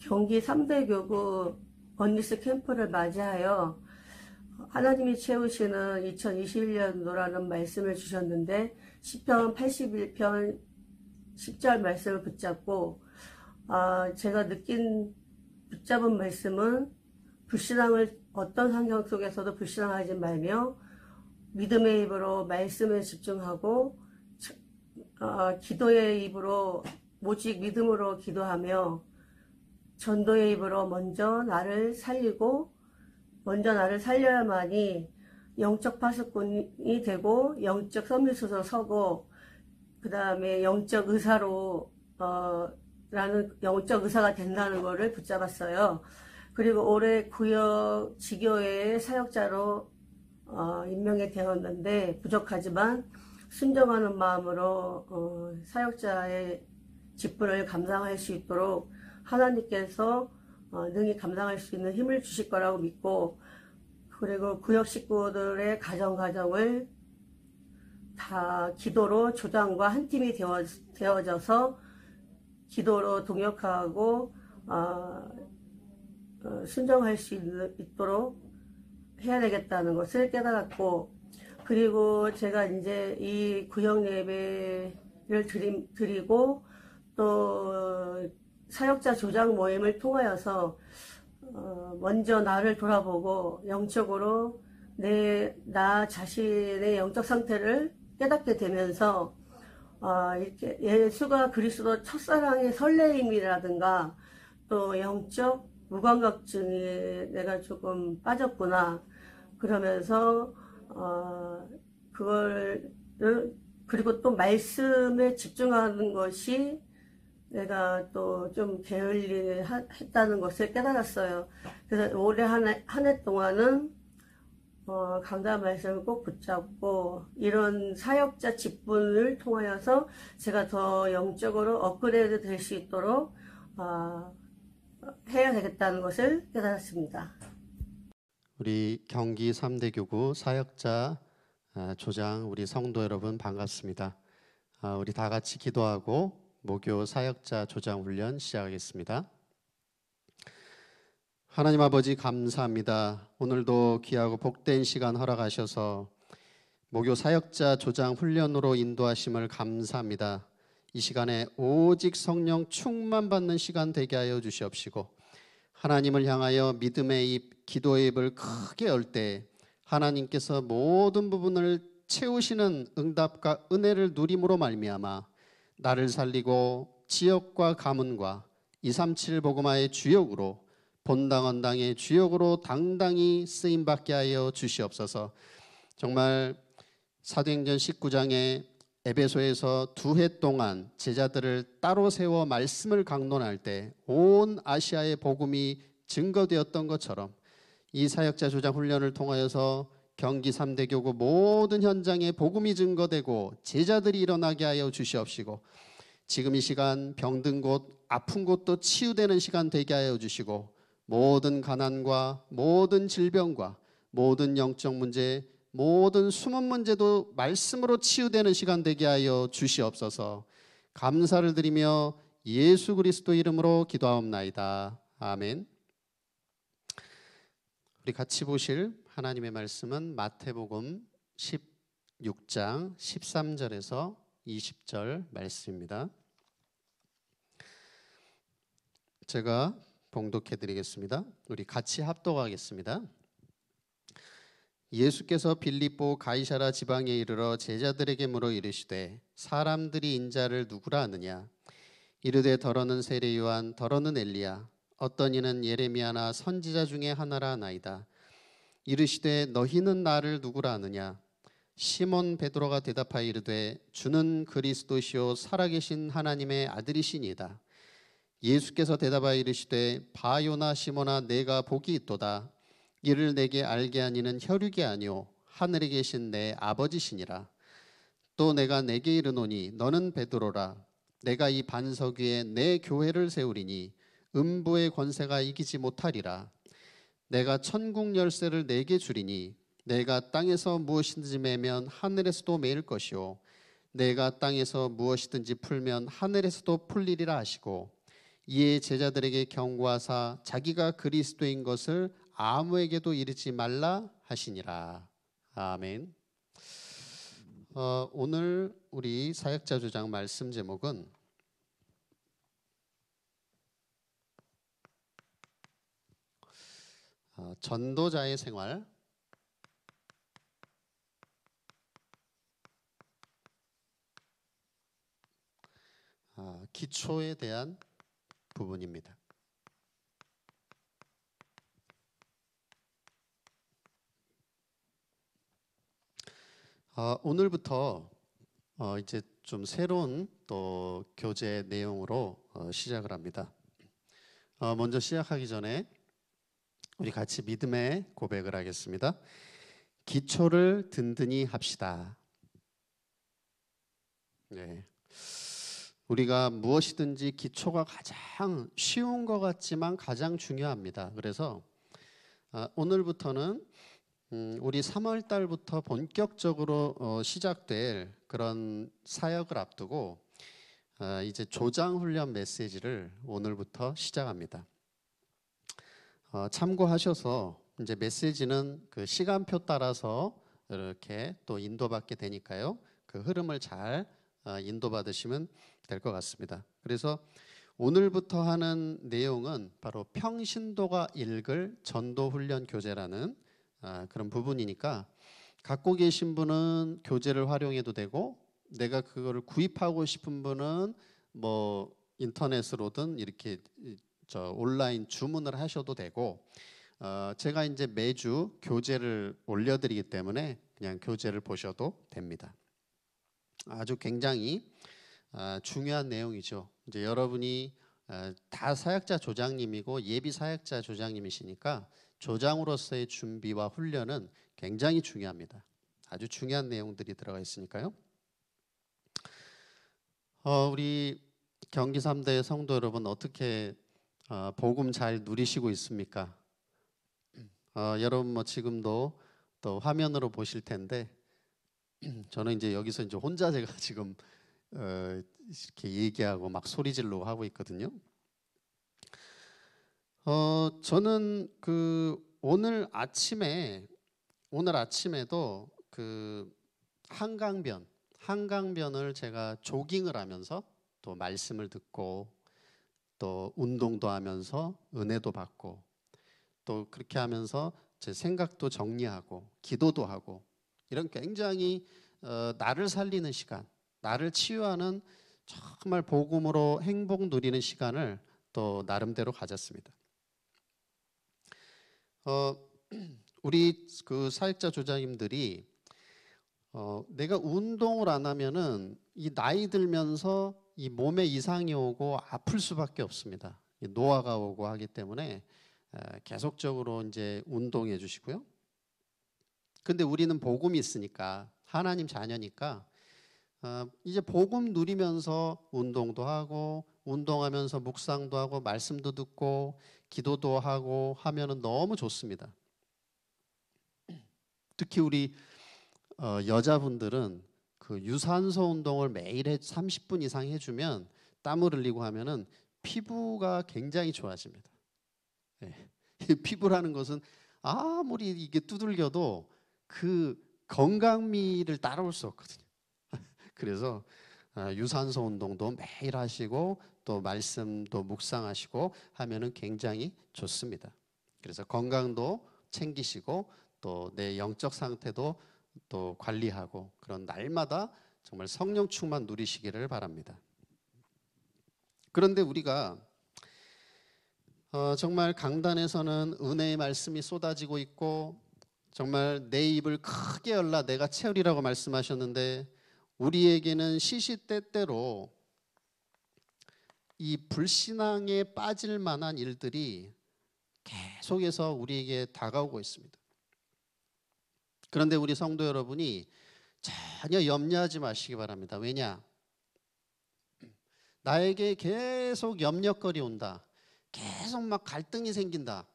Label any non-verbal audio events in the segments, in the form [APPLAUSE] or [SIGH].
경기 3대 교구 언니스 캠프를 맞이하여 하나님이 채우시는 2021년도라는 말씀을 주셨는데 10편 81편 10절 말씀을 붙잡고 아, 제가 느낀 붙잡은 말씀은 불신앙을 어떤 환경 속에서도 불신앙하지 말며 믿음의 입으로 말씀에 집중하고 어, 기도의 입으로 오직 믿음으로 기도하며 전도의 입으로 먼저 나를 살리고 먼저 나를 살려야만이 영적 파수꾼이 되고 영적 섬유소서 서고 그 다음에 영적 의사로 어, 라는 영적 의사가 된다는 것을 붙잡았어요. 그리고 올해 구역 지교회의 사역자로 어, 임명이 되었는데 부족하지만 순정하는 마음으로 어, 사역자의 직분을 감당할 수 있도록 하나님께서 어, 능히 감당할 수 있는 힘을 주실 거라고 믿고 그리고 구역 식구들의 가정 가정을 다 기도로 조장과 한 팀이 되어, 되어져서 기도로 동역하고 어, 어, 순정할 수 있, 도록 해야 되겠다는 것을 깨달았고 그리고 제가 이제 이 구역 예배를 드림, 드리고 또 사역자 조장 모임을 통하여서 어, 먼저 나를 돌아보고 영적으로 내 나 자신의 영적 상태를 깨닫게 되면서 어, 이렇게 예수가 그리스도 첫사랑의 설레임이라든가 또 영적 무감각증에 내가 조금 빠졌구나 그러면서 어, 그걸 그리고 또 말씀에 집중하는 것이 내가 또 좀 게을리했다는 것을 깨달았어요. 그래서 올해 한해 한 동안은 어, 강단 말씀을 꼭 붙잡고 이런 사역자 직분을 통하여서 제가 더 영적으로 업그레이드 될 수 있도록 어, 해야 되겠다는 것을 깨달았습니다. 우리 경기 3대 교구 사역자 어, 조장 우리 성도 여러분 반갑습니다. 어, 우리 다 같이 기도하고 목요 사역자 조장 훈련 시작하겠습니다. 하나님 아버지 감사합니다. 오늘도 귀하고 복된 시간 허락하셔서 모교 사역자 조장 훈련으로 인도하심을 감사합니다. 이 시간에 오직 성령 충만 받는 시간 되게 하여 주시옵시고 하나님을 향하여 믿음의 입, 기도의 입을 크게 열 때 하나님께서 모든 부분을 채우시는 응답과 은혜를 누림으로 말미암아 나를 살리고 지역과 가문과 237 보고마의 주역으로 본당 원당의 주역으로 당당히 쓰임 받게 하여 주시옵소서. 정말 사도행전 19장에 에베소에서 두 해 동안 제자들을 따로 세워 말씀을 강론할 때 온 아시아의 복음이 증거되었던 것처럼 이 사역자 조장 훈련을 통하여서 경기 3대 교구 모든 현장에 복음이 증거되고 제자들이 일어나게 하여 주시옵시고 지금 이 시간 병든 곳 아픈 곳도 치유되는 시간 되게 하여 주시고 모든 가난과 모든 질병과 모든 영적 문제 모든 숨은 문제도 말씀으로 치유되는 시간 되게 하여 주시옵소서 감사를 드리며 예수 그리스도 이름으로 기도하옵나이다 아멘 우리 같이 보실 하나님의 말씀은 마태복음 16장 13절에서 20절 말씀입니다. 제가 봉독해 드리겠습니다. 우리 같이 합독하겠습니다. 예수께서 빌립보 가이사라 지방에 이르러 제자들에게 물어 이르시되 사람들이 인자를 누구라 하느냐 이르되 더러는 세례 요한 더러는 엘리야 어떤 이는 예레미야나 선지자 중에 하나라 나이다 이르시되 너희는 나를 누구라 하느냐 시몬 베드로가 대답하여 이르되 주는 그리스도시요 살아계신 하나님의 아들이시니다 예수께서 대답하여 이르시되 바요나 시몬아 내가 복이 있도다 이를 내게 알게 하니는 혈육이 아니요 하늘에 계신 내 아버지시니라 또 내가 내게 이르노니 너는 베드로라 내가 이 반석 위에 내 교회를 세우리니 음부의 권세가 이기지 못하리라 내가 천국 열쇠를 내게 주리니 내가 땅에서 무엇이든지 매면 하늘에서도 매일 것이요 내가 땅에서 무엇이든지 풀면 하늘에서도 풀리리라 하시고 이에 제자들에게 경고하사 자기가 그리스도인 것을 아무에게도 이르지 말라 하시니라 아멘. 어, 오늘 우리 사역자 주장 말씀 제목은 어, 전도자의 생활 어, 기초에 대한 부분입니다. 어, 오늘부터 어, 이제 좀 새로운 또 교재 내용으로 어, 시작을 합니다. 어, 먼저 시작하기 전에 우리 같이 믿음의 고백을 하겠습니다. 기초를 든든히 합시다. 네. 우리가 무엇이든지 기초가 가장 쉬운 것 같지만 가장 중요합니다. 그래서 어, 오늘부터는 음, 우리 3월 달부터 본격적으로 어, 시작될 그런 사역을 앞두고 어, 이제 조장 훈련 메시지를 오늘부터 시작합니다. 어, 참고하셔서 이제 메시지는 그 시간표 따라서 이렇게 또 인도받게 되니까요. 그 흐름을 잘 어, 인도받으시면 될 것 같습니다. 그래서 오늘부터 하는 내용은 바로 평신도가 읽을 전도훈련 교재라는 어, 그런 부분이니까 갖고 계신 분은 교재를 활용해도 되고 내가 그거를 구입하고 싶은 분은 뭐 인터넷으로든 이렇게 저 온라인 주문을 하셔도 되고 어, 제가 이제 매주 교재를 올려드리기 때문에 그냥 교재를 보셔도 됩니다. 아주 굉장히 어, 중요한 내용이죠. 이제 여러분이 어, 다 사역자 조장님이고 예비 사역자 조장님이시니까 조장으로서의 준비와 훈련은 굉장히 중요합니다. 아주 중요한 내용들이 들어가 있으니까요. 어, 우리 경기 3대 성도 여러분 어떻게 어, 복음 잘 누리시고 있습니까? 어, 여러분 뭐 지금도 또 화면으로 보실 텐데 [CLEARS THROAT] 저는 이제 여기서 이제 혼자 제가 [LAUGHS] 지금 어, 이렇게 얘기하고 막 소리 질러 하고 있거든요. 어, 저는 그 오늘 아침에 오늘 아침에도 그 한강변 한강변을 제가 조깅을 하면서 또 말씀을 듣고 또 운동도 하면서 은혜도 받고 또 그렇게 하면서 제 생각도 정리하고 기도도 하고 이런 굉장히 어, 나를 살리는 시간, 나를 치유하는 정말 복음으로 행복 누리는 시간을 또 나름대로 가졌습니다. 어, [CLEARS THROAT] 우리 그 사역자 조장님들이 어, 내가 운동을 안 하면은 이 나이 들면서 이 몸에 이상이 오고 아플 수밖에 없습니다. 노화가 오고 하기 때문에 계속적으로 이제 운동해 주시고요. 근데 우리는 복음이 있으니까 하나님 자녀니까 어, 이제 복음 누리면서 운동도 하고 운동하면서 묵상도 하고 말씀도 듣고 기도도 하고 하면은 너무 좋습니다. [CLEARS THROAT] 특히 우리 어, 여자분들은 그 유산소 운동을 매일 해 30분 이상 해주면 땀을 흘리고 하면은 피부가 굉장히 좋아집니다. 네. [LAUGHS] 피부라는 것은 아무리 이게 두들겨도 그 건강미를 따라올 수 없거든요. [LAUGHS] 그래서 아, 유산소 운동도 매일 하시고 또 말씀도 묵상하시고 하면은 굉장히 좋습니다. 그래서 건강도 챙기시고 또 내 영적 상태도 또 관리하고 그런 날마다 정말 성령 충만 누리시기를 바랍니다. 그런데 우리가 어, 정말 강단에서는 은혜의 말씀이 쏟아지고 있고 정말 내 입을 크게 열라 내가 채우리라고 말씀하셨는데 우리에게는 시시때때로 이 불신앙에 빠질 만한 일들이 계속해서 우리에게 다가오고 있습니다. 그런데 우리 성도 여러분이 전혀 염려하지 마시기 바랍니다. 왜냐? 나에게 계속 염려거리 온다. 계속 막 갈등이 생긴다.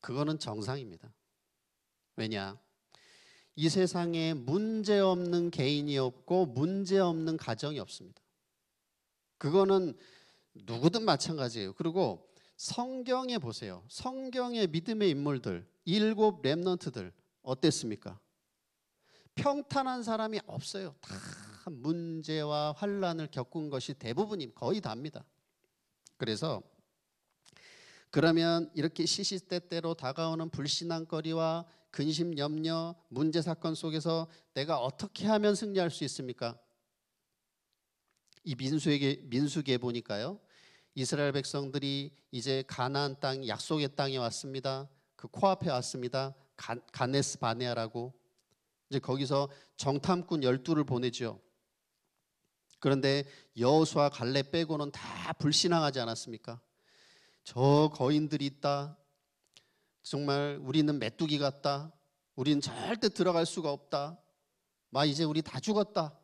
그거는 정상입니다. 왜냐? 이 세상에 문제 없는 개인이 없고 문제 없는 가정이 없습니다. 그거는 누구든 마찬가지예요. 그리고 성경에 보세요. 성경의 믿음의 인물들 일곱 랩넌트들 어땠습니까? 평탄한 사람이 없어요. 다 문제와 환란을 겪은 것이 대부분이 거의 다입니다. 그래서 그러면 이렇게 시시때때로 다가오는 불신앙거리와 근심 염려 문제 사건 속에서 내가 어떻게 하면 승리할 수 있습니까? 이 민수에게 민수기에 보니까요. 이스라엘 백성들이 이제 가나안 땅 약속의 땅에 왔습니다. 그 코앞에 왔습니다. 가네스 바네아라고 이제 거기서 정탐꾼 열두를 보내죠 그런데 여호수아 갈래 빼고는 다 불신앙하지 않았습니까? 저 거인들이 있다. 정말 우리는 메뚜기 같다. 우리는 절대 들어갈 수가 없다. 마 이제 우리 다 죽었다.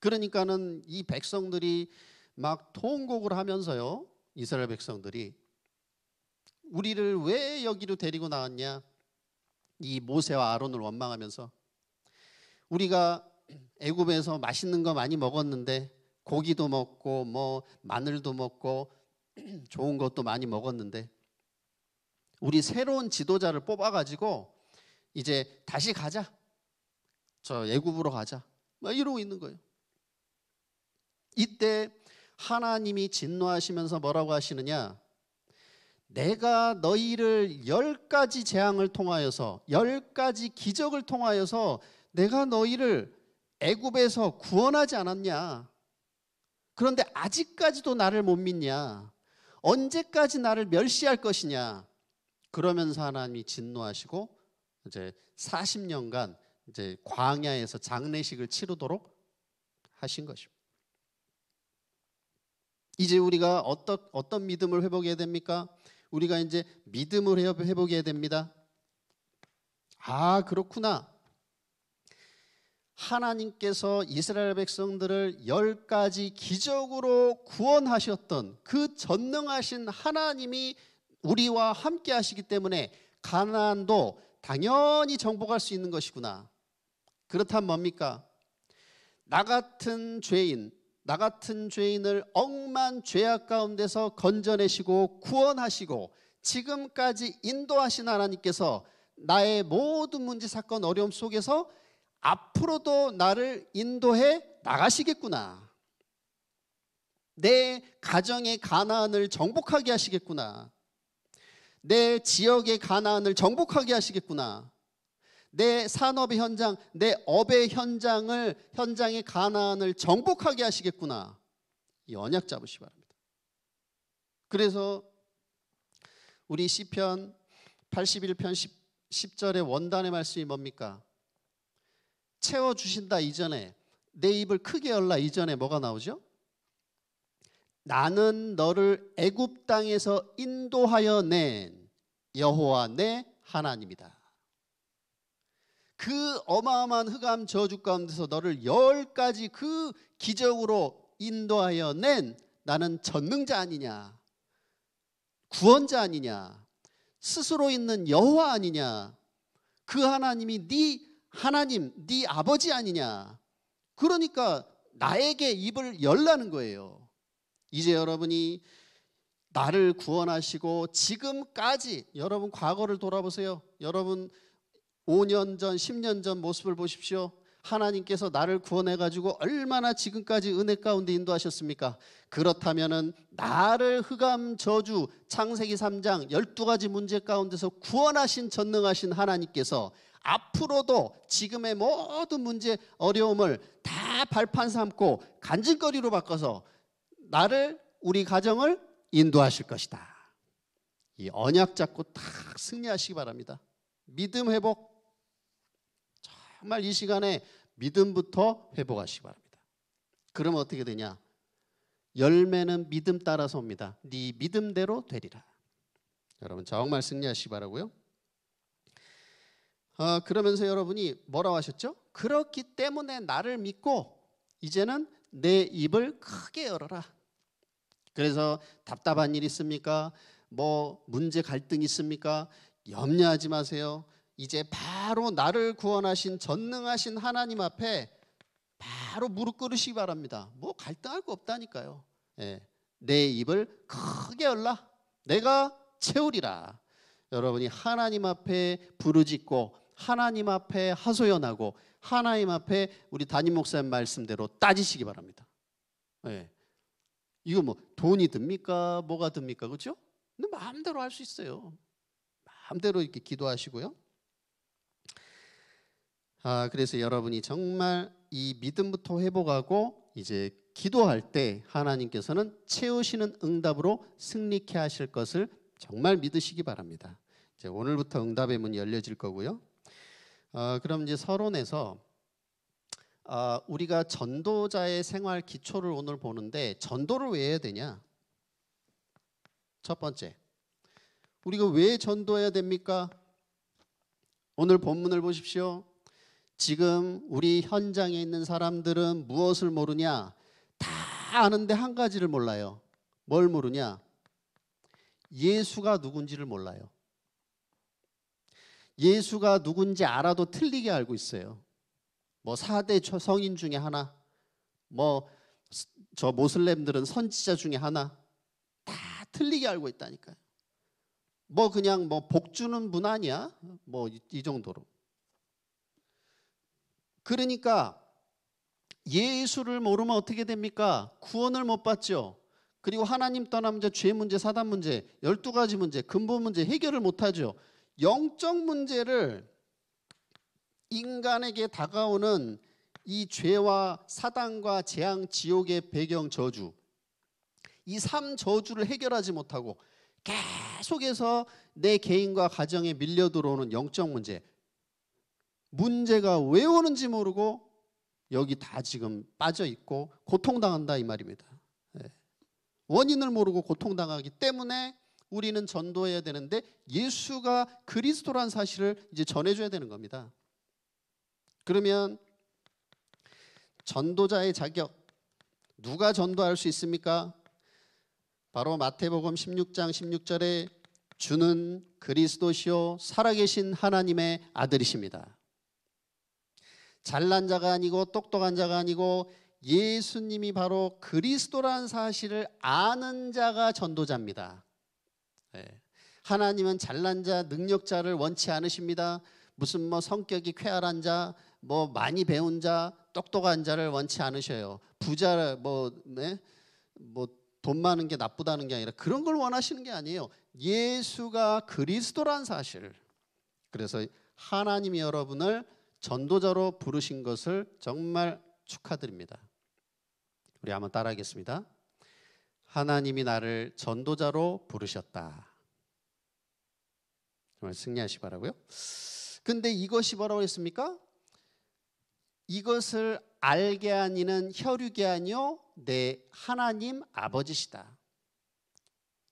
그러니까는 이 백성들이 막 통곡을 하면서요. 이스라엘 백성들이 우리를 왜 여기로 데리고 나왔냐? 이 모세와 아론을 원망하면서 우리가 애굽에서 맛있는 거 많이 먹었는데 고기도 먹고 뭐 마늘도 먹고 [CLEARS THROAT] 좋은 것도 많이 먹었는데 우리 새로운 지도자를 뽑아 가지고 이제 다시 가자. 저 애굽으로 가자. 막 이러고 있는 거예요. 이때 하나님이 진노하시면서 뭐라고 하시느냐? 내가 너희를 열 가지 재앙을 통하여서 열 가지 기적을 통하여서 내가 너희를 애굽에서 구원하지 않았냐? 그런데 아직까지도 나를 못 믿냐? 언제까지 나를 멸시할 것이냐? 그러면서 하나님이 진노하시고 이제 40년간 이제 광야에서 장례식을 치르도록 하신 것입니다. 이제 우리가 어떤 어떤 믿음을 회복해야 됩니까? 우리가 이제 믿음을 해보게 됩니다. 아, 그렇구나. 하나님께서 이스라엘 백성들을 열 가지 기적으로 구원하셨던 그 전능하신 하나님이 우리와 함께 하시기 때문에 가나안도 당연히 정복할 수 있는 것이구나. 그렇다면 뭡니까? 나 같은 죄인, 나 같은 죄인을 억만 죄악 가운데서 건져내시고 구원하시고 지금까지 인도하신 하나님께서 나의 모든 문제 사건 어려움 속에서 앞으로도 나를 인도해 나가시겠구나. 내 가정의 가난을 정복하게 하시겠구나. 내 지역의 가난을 정복하게 하시겠구나. 내 산업의 현장, 내 업의 현장을 현장의 가난을 정복하게 하시겠구나. 연약 잡으시 바랍니다. 그래서 우리 시편 81편 10, 절의 원단의 말씀이 뭡니까? 채워 주신다 이전에 내 입을 크게 열라 이전에 뭐가 나오죠? 나는 너를 애굽 땅에서 인도하여 낸 여호와 내 하나님이다. 그 어마어마한 흑암 저주 가운데서 너를 열 가지 그 기적으로 인도하여 낸 나는 전능자 아니냐 구원자 아니냐 스스로 있는 여호와 아니냐 그 하나님이 네 하나님 네 아버지 아니냐 그러니까 나에게 입을 열라는 거예요 이제 여러분이 나를 구원하시고 지금까지 여러분 과거를 돌아보세요 여러분 5년 전, 10년 전 모습을 보십시오. 하나님께서 나를 구원해 가지고 얼마나 지금까지 은혜 가운데 인도하셨습니까? 그렇다면은 나를 흑암 저주 창세기 3장 12가지 문제 가운데서 구원하신 전능하신 하나님께서 앞으로도 지금의 모든 문제 어려움을 다 발판 삼고 간증거리로 바꿔서 나를 우리 가정을 인도하실 것이다. 이 언약 잡고 딱 승리하시기 바랍니다. 믿음 회복 정말 이 시간에 믿음부터 회복하시기 바랍니다. 그러 어떻게 되냐? 열매는 믿음 따라서 옵니다. 네 믿음대로 되리라. 여러분 정말 승리하시기 바라고요. 어, 그러면서 여러분이 뭐라고 하셨죠? 그렇기 때문에 나를 믿고 이제는 내 입을 크게 열어라. 그래서 답답한 일 있습니까? 뭐 문제 갈등 있습니까? 염려하지 마세요. 이제 바로 나를 구원하신 전능하신 하나님 앞에 바로 무릎 꿇으시기 바랍니다. 뭐 갈등할 거 없다니까요. 예, 내 입을 크게 열라. 내가 채우리라. 여러분이 하나님 앞에 부르짖고 하나님 앞에 하소연하고 하나님 앞에 우리 담임 목사님 말씀대로 따지시기 바랍니다. 예. 이거 뭐 돈이 듭니까? 뭐가 듭니까? 그렇죠? 근데 마음대로 할 수 있어요. 마음대로 이렇게 기도하시고요. 아, 그래서 여러분이 정말 이 믿음부터 회복하고 이제 기도할 때 하나님께서는 채우시는 응답으로 승리케 하실 것을 정말 믿으시기 바랍니다. 이제 오늘부터 응답의 문 열려질 거고요. 어, 그럼 이제 서론에서 어, 우리가 전도자의 생활 기초를 오늘 보는데 전도를 왜 해야 되냐? 첫 번째, 우리가 왜 전도해야 됩니까? 오늘 본문을 보십시오. 지금 우리 현장에 있는 사람들은 무엇을 모르냐? 다 아는데 한 가지를 몰라요. 뭘 모르냐? 예수가 누군지를 몰라요. 예수가 누군지 알아도 틀리게 알고 있어요. 뭐 4대 성인 중에 하나, 뭐 저 모슬렘들은 선지자 중에 하나, 다 틀리게 알고 있다니까요. 뭐 그냥 뭐 복주는 분 아니야? 뭐 이 정도로. 그러니까 예수를 모르면 어떻게 됩니까? 구원을 못 받죠. 그리고 하나님 떠나면 죄 문제, 사단 문제, 열두 가지 문제, 근본 문제 해결을 못 하죠. 영적 문제를 인간에게 다가오는 이 죄와 사단과 재앙, 지옥의 배경 저주 이 삼 저주를 해결하지 못하고 계속해서 내 개인과 가정에 밀려 들어오는 영적 문제 문제가 왜 오는지 모르고 여기 다 지금 빠져 있고 고통당한다 이 말입니다. 예. 원인을 모르고 고통당하기 때문에 우리는 전도해야 되는데 예수가 그리스도란 사실을 이제 전해줘야 되는 겁니다. 그러면 전도자의 자격 누가 전도할 수 있습니까? 바로 마태복음 16장 16절에 주는 그리스도시요 살아계신 하나님의 아들이십니다. 잘난 자가 아니고 똑똑한 자가 아니고 예수님이 바로 그리스도라는 사실을 아는 자가 전도자입니다. 예. 하나님은 잘난 자, 능력자를 원치 않으십니다. 무슨 뭐 성격이 쾌활한 자, 뭐 많이 배운 자, 똑똑한 자를 원치 않으셔요. 부자 뭐 네? 뭐돈 많은 게 나쁘다는 게 아니라 그런 걸 원하시는 게 아니에요. 예수가 그리스도란 사실. 그래서 하나님이 여러분을 전도자로 부르신 것을 정말 축하드립니다. 우리 한번 따라하겠습니다. 하나님이 나를 전도자로 부르셨다. 정말 승리하시 바라고요. 근데 이것이 뭐라고 했습니까? 이것을 알게 하니는 혈육이 아니요 내 하나님 아버지시다.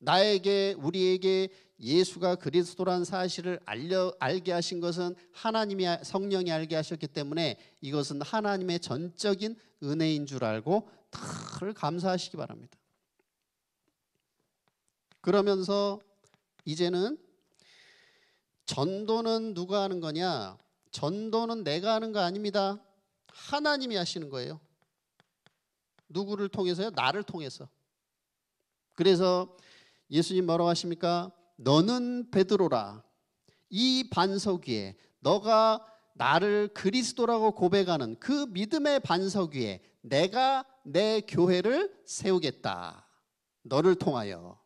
나에게 우리에게 예수가 그리스도란 사실을 알려, 알게 하신 것은 하나님이 성령이 알게 하셨기 때문에 이것은 하나님의 전적인 은혜인 줄 알고 다를 감사하시기 바랍니다. 그러면서 이제는 전도는 누가 하는 거냐? 전도는 내가 하는 거 아닙니다. 하나님이 하시는 거예요. 누구를 통해서요? 나를 통해서. 그래서 예수님 뭐라고 하십니까? 너는 베드로라. 이 반석 위에 너가 나를 그리스도라고 고백하는 그 믿음의 반석 위에 내가 내 교회를 세우겠다. 너를 통하여.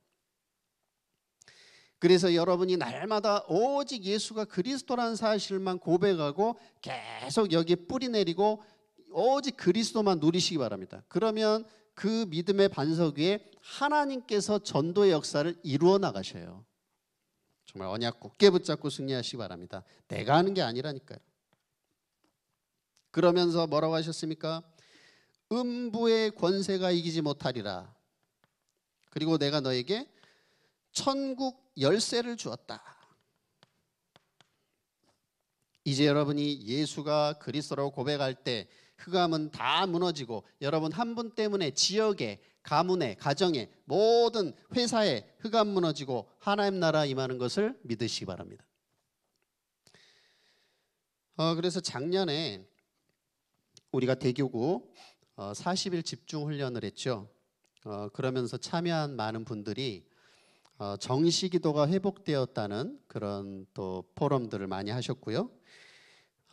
그래서 여러분이 날마다 오직 예수가 그리스도라 사실만 고백하고 계속 여기 뿌리 내리고 오직 그리스도만 누리시기 바랍니다. 그러면 그 믿음의 반석 위에 하나님께서 전도의 역사를 이루어 나가셔요. 정말 언약 굳게 붙잡고 승리하시기 바랍니다. 내가 하는 게 아니라니까요. 그러면서 뭐라고 하셨습니까? 음부의 권세가 이기지 못하리라. 그리고 내가 너에게 천국 열쇠를 주었다. 이제 여러분이 예수가 그리스도라고 고백할 때 흑암은 다 무너지고 여러분 한 분 때문에 지역에 가문에, 가정에, 모든 회사에 흑암 무너지고 하나님 나라 임하는 것을 믿으시기 바랍니다. 어, 그래서 작년에 우리가 대교구 어, 40일 집중 훈련을 했죠. 어, 그러면서 참여한 많은 분들이 어, 정시기도가 회복되었다는 그런 또 포럼들을 많이 하셨고요.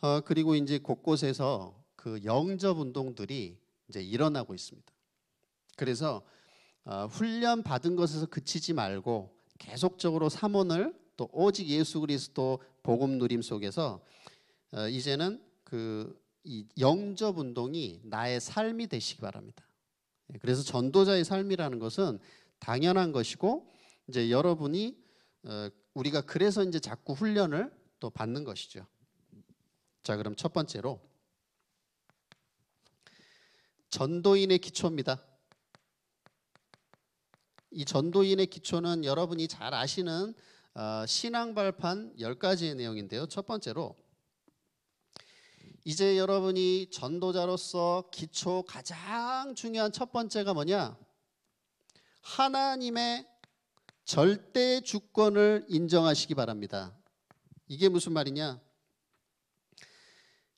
어, 그리고 이제 곳곳에서 그 영접 운동들이 이제 일어나고 있습니다. 그래서 어, 훈련 받은 것에서 그치지 말고 계속적으로 사문을 또 오직 예수 그리스도 복음 누림 속에서 어, 이제는 그 영접 운동이 나의 삶이 되시기 바랍니다. 예, 그래서 전도자의 삶이라는 것은 당연한 것이고 이제 여러분이 어, 우리가 그래서 이제 자꾸 훈련을 또 받는 것이죠. 자, 그럼 첫 번째로 전도인의 기초입니다. 이 전도인의 기초는 여러분이 잘 아시는 어, 신앙 발판 10가지의 내용인데요. 첫 번째로 이제 여러분이 전도자로서 기초 가장 중요한 첫 번째가 뭐냐? 하나님의 절대 주권을 인정하시기 바랍니다. 이게 무슨 말이냐?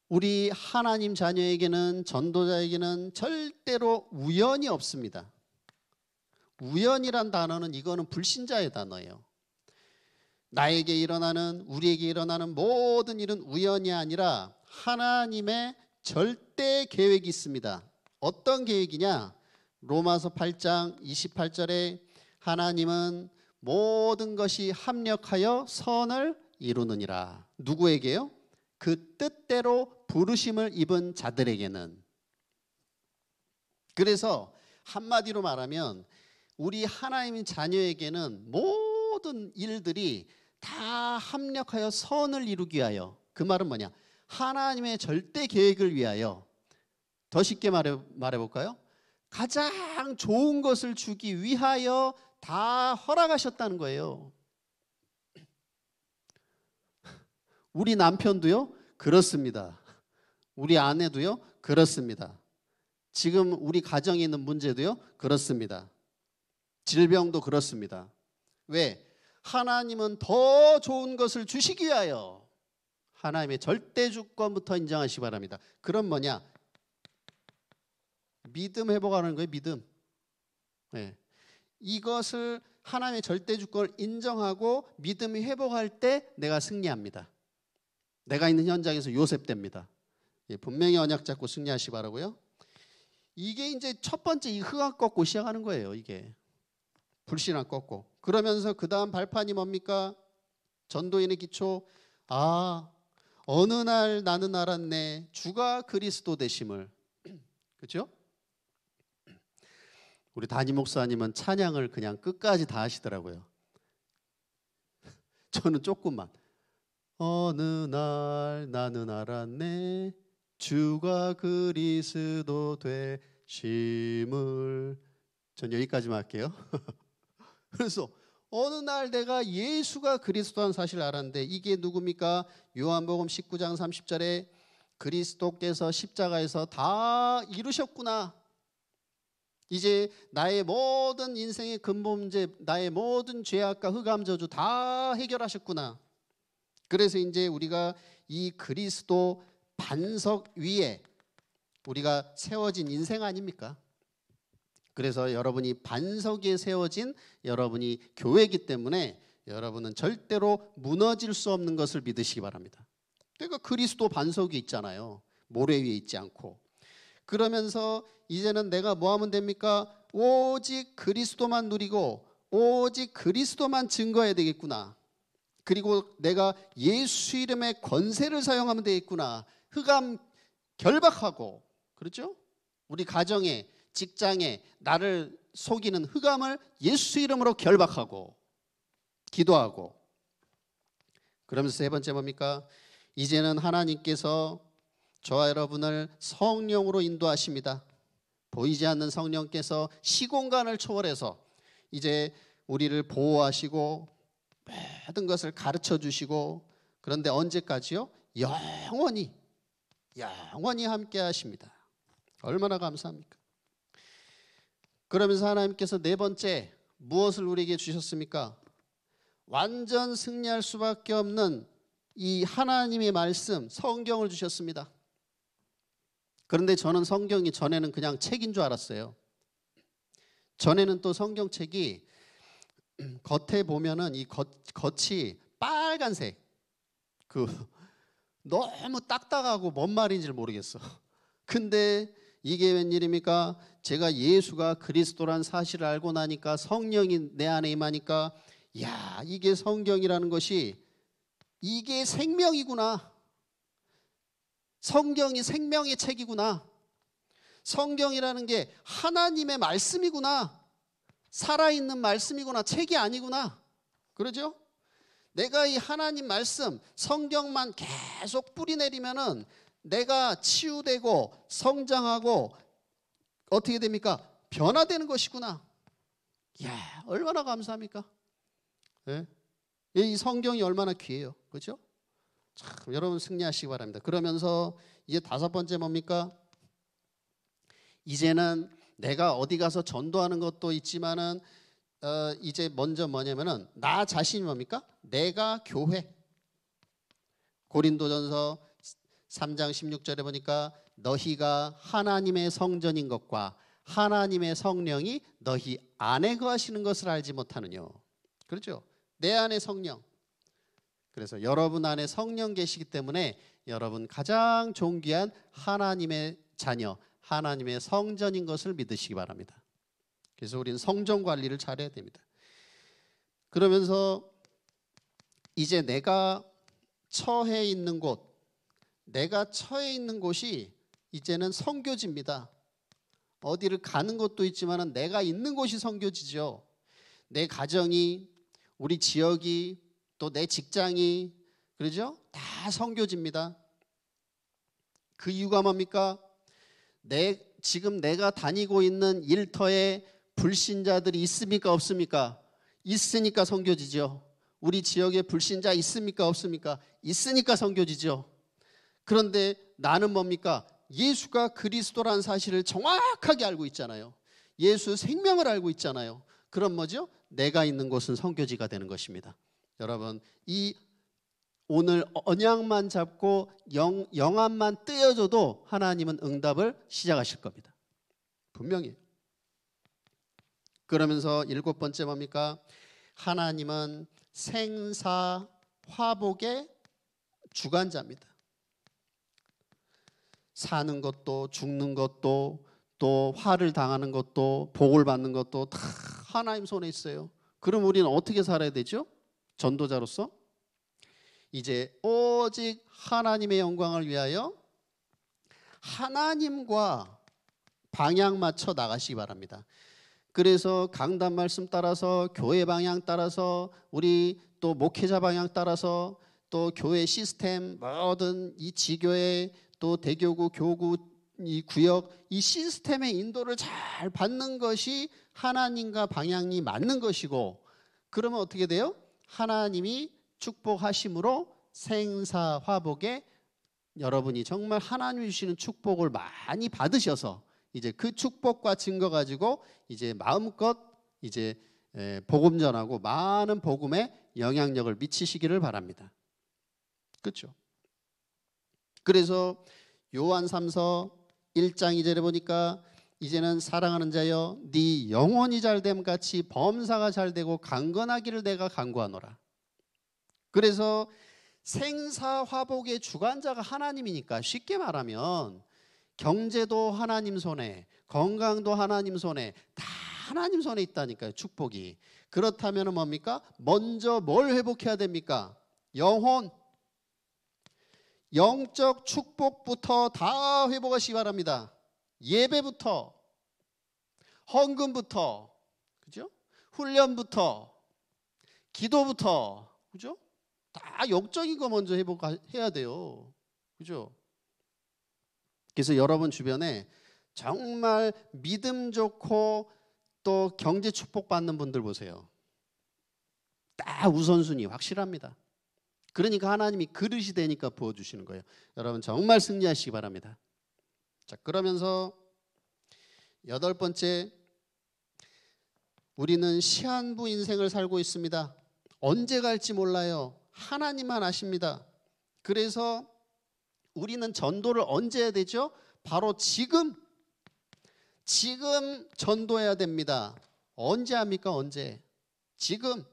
우리 하나님 자녀에게는 전도자에게는 절대로 우연이 없습니다. 우연이란 단어는 이거는 불신자의 단어예요. 나에게 일어나는 우리에게 일어나는 모든 일은 우연이 아니라 하나님의 절대 계획이 있습니다. 어떤 계획이냐? 로마서 8장 28절에 하나님은 모든 것이 합력하여 선을 이루느니라. 누구에게요? 그 뜻대로 부르심을 입은 자들에게는. 그래서 한마디로 말하면 우리 하나님의 자녀에게는 모든 일들이 다 합력하여 선을 이루기 위하여 그 말은 뭐냐? 하나님의 절대 계획을 위하여 더 쉽게 말해, 말해볼까요? 가장 좋은 것을 주기 위하여 다 허락하셨다는 거예요. [LAUGHS] 우리 남편도요, 그렇습니다. 우리 아내도요, 그렇습니다. 지금 우리 가정에 있는 문제도요, 그렇습니다. 질병도 그렇습니다. 왜? 하나님은 더 좋은 것을 주시기 위하여 하나님의 절대 주권부터 인정하시기 바랍니다. 그럼 뭐냐? 믿음 회복하는 거예요, 믿음. 네. 이것을 하나님의 절대 주권을 인정하고 믿음이 회복할 때 내가 승리합니다. 내가 있는 현장에서 요셉 됩니다. 예, 분명히 언약 잡고 승리하시 기 바라고요. 이게 이제 첫 번째 이 흙악 꺾고 시작하는 거예요. 이게 불신한 꺾고 그러면서 그 다음 발판이 뭡니까? 전도인의 기초 아 어느 날 나는 알았네 주가 그리스도 되심을 [CLEARS THROAT] 그렇죠? 우리 담임 목사님은 찬양을 그냥 끝까지 다 하시더라고요. [LAUGHS] 저는 조금만 어느 날 나는 알았네 주가 그리스도 되심을 전 여기까지만 할게요. [LAUGHS] 그래서 어느 날 내가 예수가 그리스도라는 사실을 알았는데 이게 누굽니까? 요한복음 19장 30절에 그리스도께서 십자가에서 다 이루셨구나. 이제 나의 모든 인생의 근본 문제, 나의 모든 죄악과 흑암 저주 다 해결하셨구나. 그래서 이제 우리가 이 그리스도 반석 위에 우리가 세워진 인생 아닙니까? 그래서 여러분이 반석에 세워진 여러분이 교회이기 때문에 여러분은 절대로 무너질 수 없는 것을 믿으시기 바랍니다. 그러니까 그리스도 반석이 있잖아요. 모래 위에 있지 않고. 그러면서 이제는 내가 뭐 하면 됩니까? 오직 그리스도만 누리고 오직 그리스도만 증거해야 되겠구나. 그리고 내가 예수 이름의 권세를 사용하면 되겠구나. 흑암 결박하고 그렇죠? 우리 가정에 직장에 나를 속이는 흑암을 예수 이름으로 결박하고 기도하고 그러면서 세 번째 뭡니까? 이제는 하나님께서 저와 여러분을 성령으로 인도하십니다. 보이지 않는 성령께서 시공간을 초월해서 이제 우리를 보호하시고 모든 것을 가르쳐 주시고 그런데 언제까지요? 영원히 영원히 함께 하십니다. 얼마나 감사합니까? 그러면서 하나님께서 네 번째 무엇을 우리에게 주셨습니까? 완전 승리할 수밖에 없는 이 하나님의 말씀, 성경을 주셨습니다. 그런데 저는 성경이 전에는 그냥 책인 줄 알았어요. 전에는 또 성경책이 겉에 보면은 이 겉, 겉이 빨간색. 그 너무 딱딱하고 뭔 말인지 를 모르겠어. 근데 이게 웬일입니까? 제가 예수가 그리스도란 사실을 알고 나니까 성령이 내 안에 임하니까 야 이게 성경이라는 것이 이게 생명이구나. 성경이 생명의 책이구나. 성경이라는 게 하나님의 말씀이구나. 살아있는 말씀이구나. 책이 아니구나. 그러죠? 내가 이 하나님 말씀, 성경만 계속 뿌리내리면은 내가 치유되고 성장하고 어떻게 됩니까? 변화되는 것이구나. 야, 얼마나 감사합니까? 예? 이 성경이 얼마나 귀해요. 그죠? 참, 여러분 승리하시기 바랍니다. 그러면서 이제 다섯 번째 뭡니까? 이제는 내가 어디 가서 전도하는 것도 있지만은 어, 이제 먼저 뭐냐면은 나 자신이 뭡니까? 내가 교회. 고린도전서 3장 16절에 보니까 너희가 하나님의 성전인 것과 하나님의 성령이 너희 안에 거하시는 것을 알지 못하느뇨. 그렇죠? 내 안에 성령. 그래서 여러분 안에 성령 계시기 때문에 여러분 가장 존귀한 하나님의 자녀, 하나님의 성전인 것을 믿으시기 바랍니다. 그래서 우리는 성전 관리를 잘해야 됩니다. 그러면서 이제 내가 처해 있는 곳, 내가 처해 있는 곳이 이제는 성교지입니다. 어디를 가는 것도 있지만 내가 있는 곳이 성교지죠. 내 가정이, 우리 지역이, 또 내 직장이, 그러죠? 다 성교지입니다. 그 이유가 뭡니까? 내, 지금 내가 다니고 있는 일터에 불신자들이 있습니까? 없습니까? 있으니까 성교지죠. 우리 지역에 불신자 있습니까? 없습니까? 있으니까 성교지죠. 그런데 나는 뭡니까? 예수가 그리스도라는 사실을 정확하게 알고 있잖아요. 예수 생명을 알고 있잖아요. 그럼 뭐죠? 내가 있는 곳은 성교지가 되는 것입니다. 여러분, 이 오늘 언약만 잡고 영, 영암만 떼어져도 하나님은 응답을 시작하실 겁니다. 분명히. 그러면서 일곱 번째 뭡니까? 하나님은 생사 화복의 주관자입니다. 사는 것도 죽는 것도 또 화를 당하는 것도 복을 받는 것도 다 하나님 손에 있어요. 그럼 우리는 어떻게 살아야 되죠? 전도자로서 이제 오직 하나님의 영광을 위하여 하나님과 방향 맞춰 나가시기 바랍니다. 그래서 강단 말씀 따라서 교회 방향 따라서 우리 또 목회자 방향 따라서 또 교회 시스템 모든 이 지교의 또 대교구 교구 이 구역 이 시스템의 인도를 잘 받는 것이 하나님과 방향이 맞는 것이고 그러면 어떻게 돼요? 하나님이 축복하심으로 생사화복에 여러분이 정말 하나님 주시는 축복을 많이 받으셔서 이제 그 축복과 증거 가지고 이제 마음껏 이제 복음 전하고 많은 복음에 영향력을 미치시기를 바랍니다. 그렇죠? 그래서 요한 3서 1장 2절에 보니까 이제는 사랑하는 자여 네 영혼이 잘됨 같이 범사가 잘되고 강건하기를 내가 간구하노라. 그래서 생사화복의 주관자가 하나님이니까 쉽게 말하면 경제도 하나님 손에 건강도 하나님 손에 다 하나님 손에 있다니까요 축복이 그렇다면 뭡니까 먼저 뭘 회복해야 됩니까 영혼 영적 축복부터 다 회복하시기 바랍니다. 예배부터 헌금부터 그죠? 훈련부터 기도부터 그죠? 다 영적인 거 먼저 회복해야 돼요. 그죠? 그래서 여러분 주변에 정말 믿음 좋고 또 경제 축복받는 분들 보세요. 다 우선순위 확실합니다. 그러니까 하나님이 그릇이 되니까 부어 주시는 거예요. 여러분 정말 승리하시기 바랍니다. 자, 그러면서 여덟 번째 우리는 시한부 인생을 살고 있습니다. 언제 갈지 몰라요. 하나님만 아십니다. 그래서 우리는 전도를 언제 해야 되죠? 바로 지금 지금 전도해야 됩니다. 언제 합니까? 언제? 지금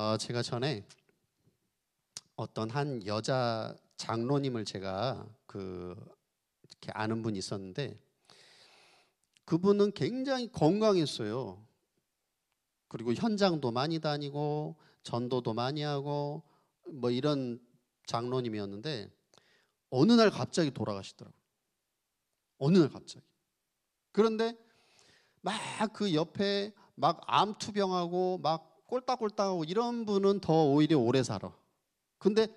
어, 제가 전에 어떤 한 여자 장로님을 제가 그 이렇게 아는 분이 있었는데 그분은 굉장히 건강했어요. 그리고 현장도 많이 다니고 전도도 많이 하고 뭐 이런 장로님이었는데 어느 날 갑자기 돌아가시더라고요. 어느 날 갑자기. 그런데 막 그 옆에 막 암투병하고 막 꼴딱꼴딱하고 이런 분은 더 오히려 오래 살아. 근데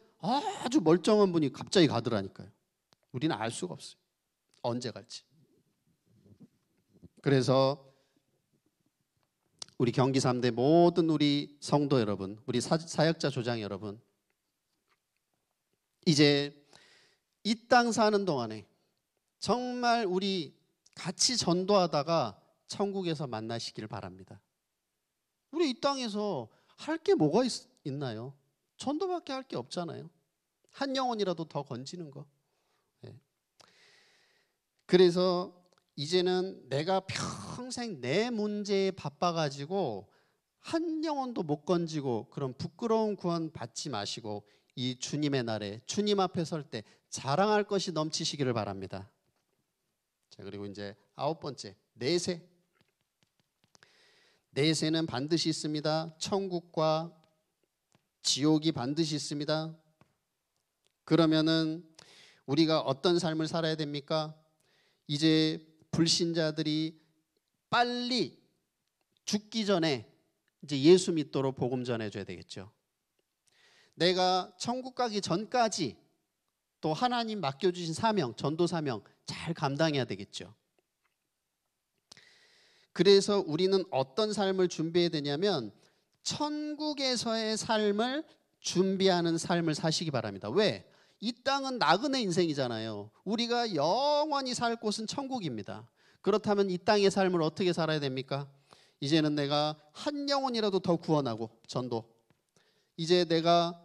아주 멀쩡한 분이 갑자기 가더라니까요. 우리는 알 수가 없어요. 언제 갈지. 그래서 우리 경기 3대 모든 우리 성도 여러분, 우리 사, 사역자 조장 여러분, 이제 이 땅 사는 동안에 정말 우리 같이 전도하다가 천국에서 만나시길 바랍니다. 우리 이 땅에서 할 게 뭐가 있, 나요 전도밖에 할 게 없잖아요. 한 영혼이라도 더 건지는 거. 네. 그래서 이제는 내가 평생 내 문제에 바빠가지고 한 영혼도 못 건지고 그런 부끄러운 구원 받지 마시고 이 주님의 날에 주님 앞에 설 때 자랑할 것이 넘치시기를 바랍니다. 자 그리고 이제 아홉 번째 내세 내세는 반드시 있습니다. 천국과 지옥이 반드시 있습니다. 그러면은 우리가 어떤 삶을 살아야 됩니까? 이제 불신자들이 빨리 죽기 전에 이제 예수 믿도록 복음 전해줘야 되겠죠. 내가 천국 가기 전까지 또 하나님 맡겨주신 사명, 전도 사명 잘 감당해야 되겠죠. 그래서 우리는 어떤 삶을 준비해야 되냐면 천국에서의 삶을 준비하는 삶을 사시기 바랍니다. 왜? 이 땅은 나그네 인생이잖아요. 우리가 영원히 살 곳은 천국입니다. 그렇다면 이 땅의 삶을 어떻게 살아야 됩니까? 이제는 내가 한 영혼이라도 더 구원하고 전도. 이제 내가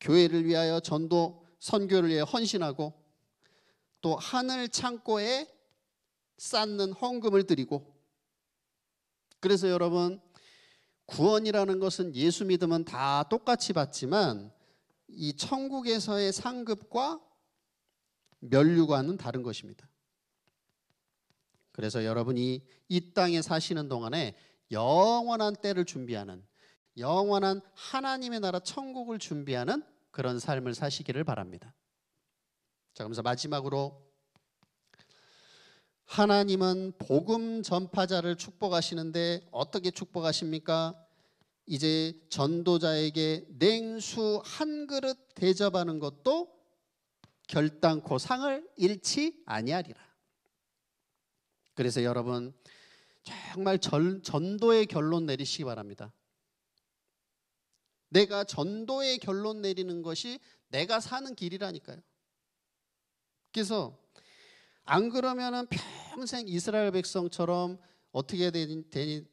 교회를 위하여 전도 선교를 위해 헌신하고 또 하늘 창고에 쌓는 헌금을 드리고 그래서 여러분 구원이라는 것은 예수 믿음은다 똑같이 받지만 이 천국에서의 상급과 면류관은 다른 것입니다. 그래서 여러분이 이 땅에 사시는 동안에 영원한 때를 준비하는 영원한 하나님의 나라 천국을 준비하는 그런 삶을 사시기를 바랍니다. 자, 그러면서 마지막으로 하나님은 복음 전파자를 축복하시는데 어떻게 축복하십니까? 이제 전도자에게 냉수 한 그릇 대접하는 것도 결단코 상을 잃지 아니하리라. 그래서 여러분 정말 전, 전도의 결론 내리시기 바랍니다. 내가 전도의 결론 내리는 것이 내가 사는 길이라니까요. 그래서 안 그러면은 평생 이스라엘 백성처럼 어떻게 되, 되,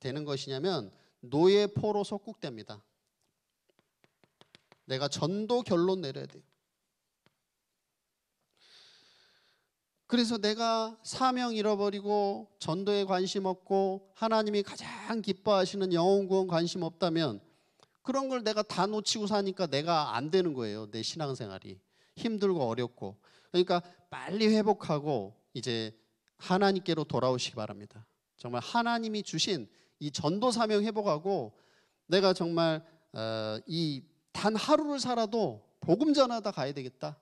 되는 것이냐면 노예 포로 속국됩니다. 내가 전도 결론 내려야 돼요. 그래서 내가 사명 잃어버리고 전도에 관심 없고 하나님이 가장 기뻐하시는 영혼 구원 관심 없다면 그런 걸 내가 다 놓치고 사니까 내가 안 되는 거예요. 내 신앙생활이 힘들고 어렵고 그러니까 빨리 회복하고 이제 하나님께로 돌아오시기 바랍니다. 정말 하나님이 주신 이 전도 사명 회복하고 내가 정말 어, 이단 하루를 살아도 복음 전하다 가야 되겠다.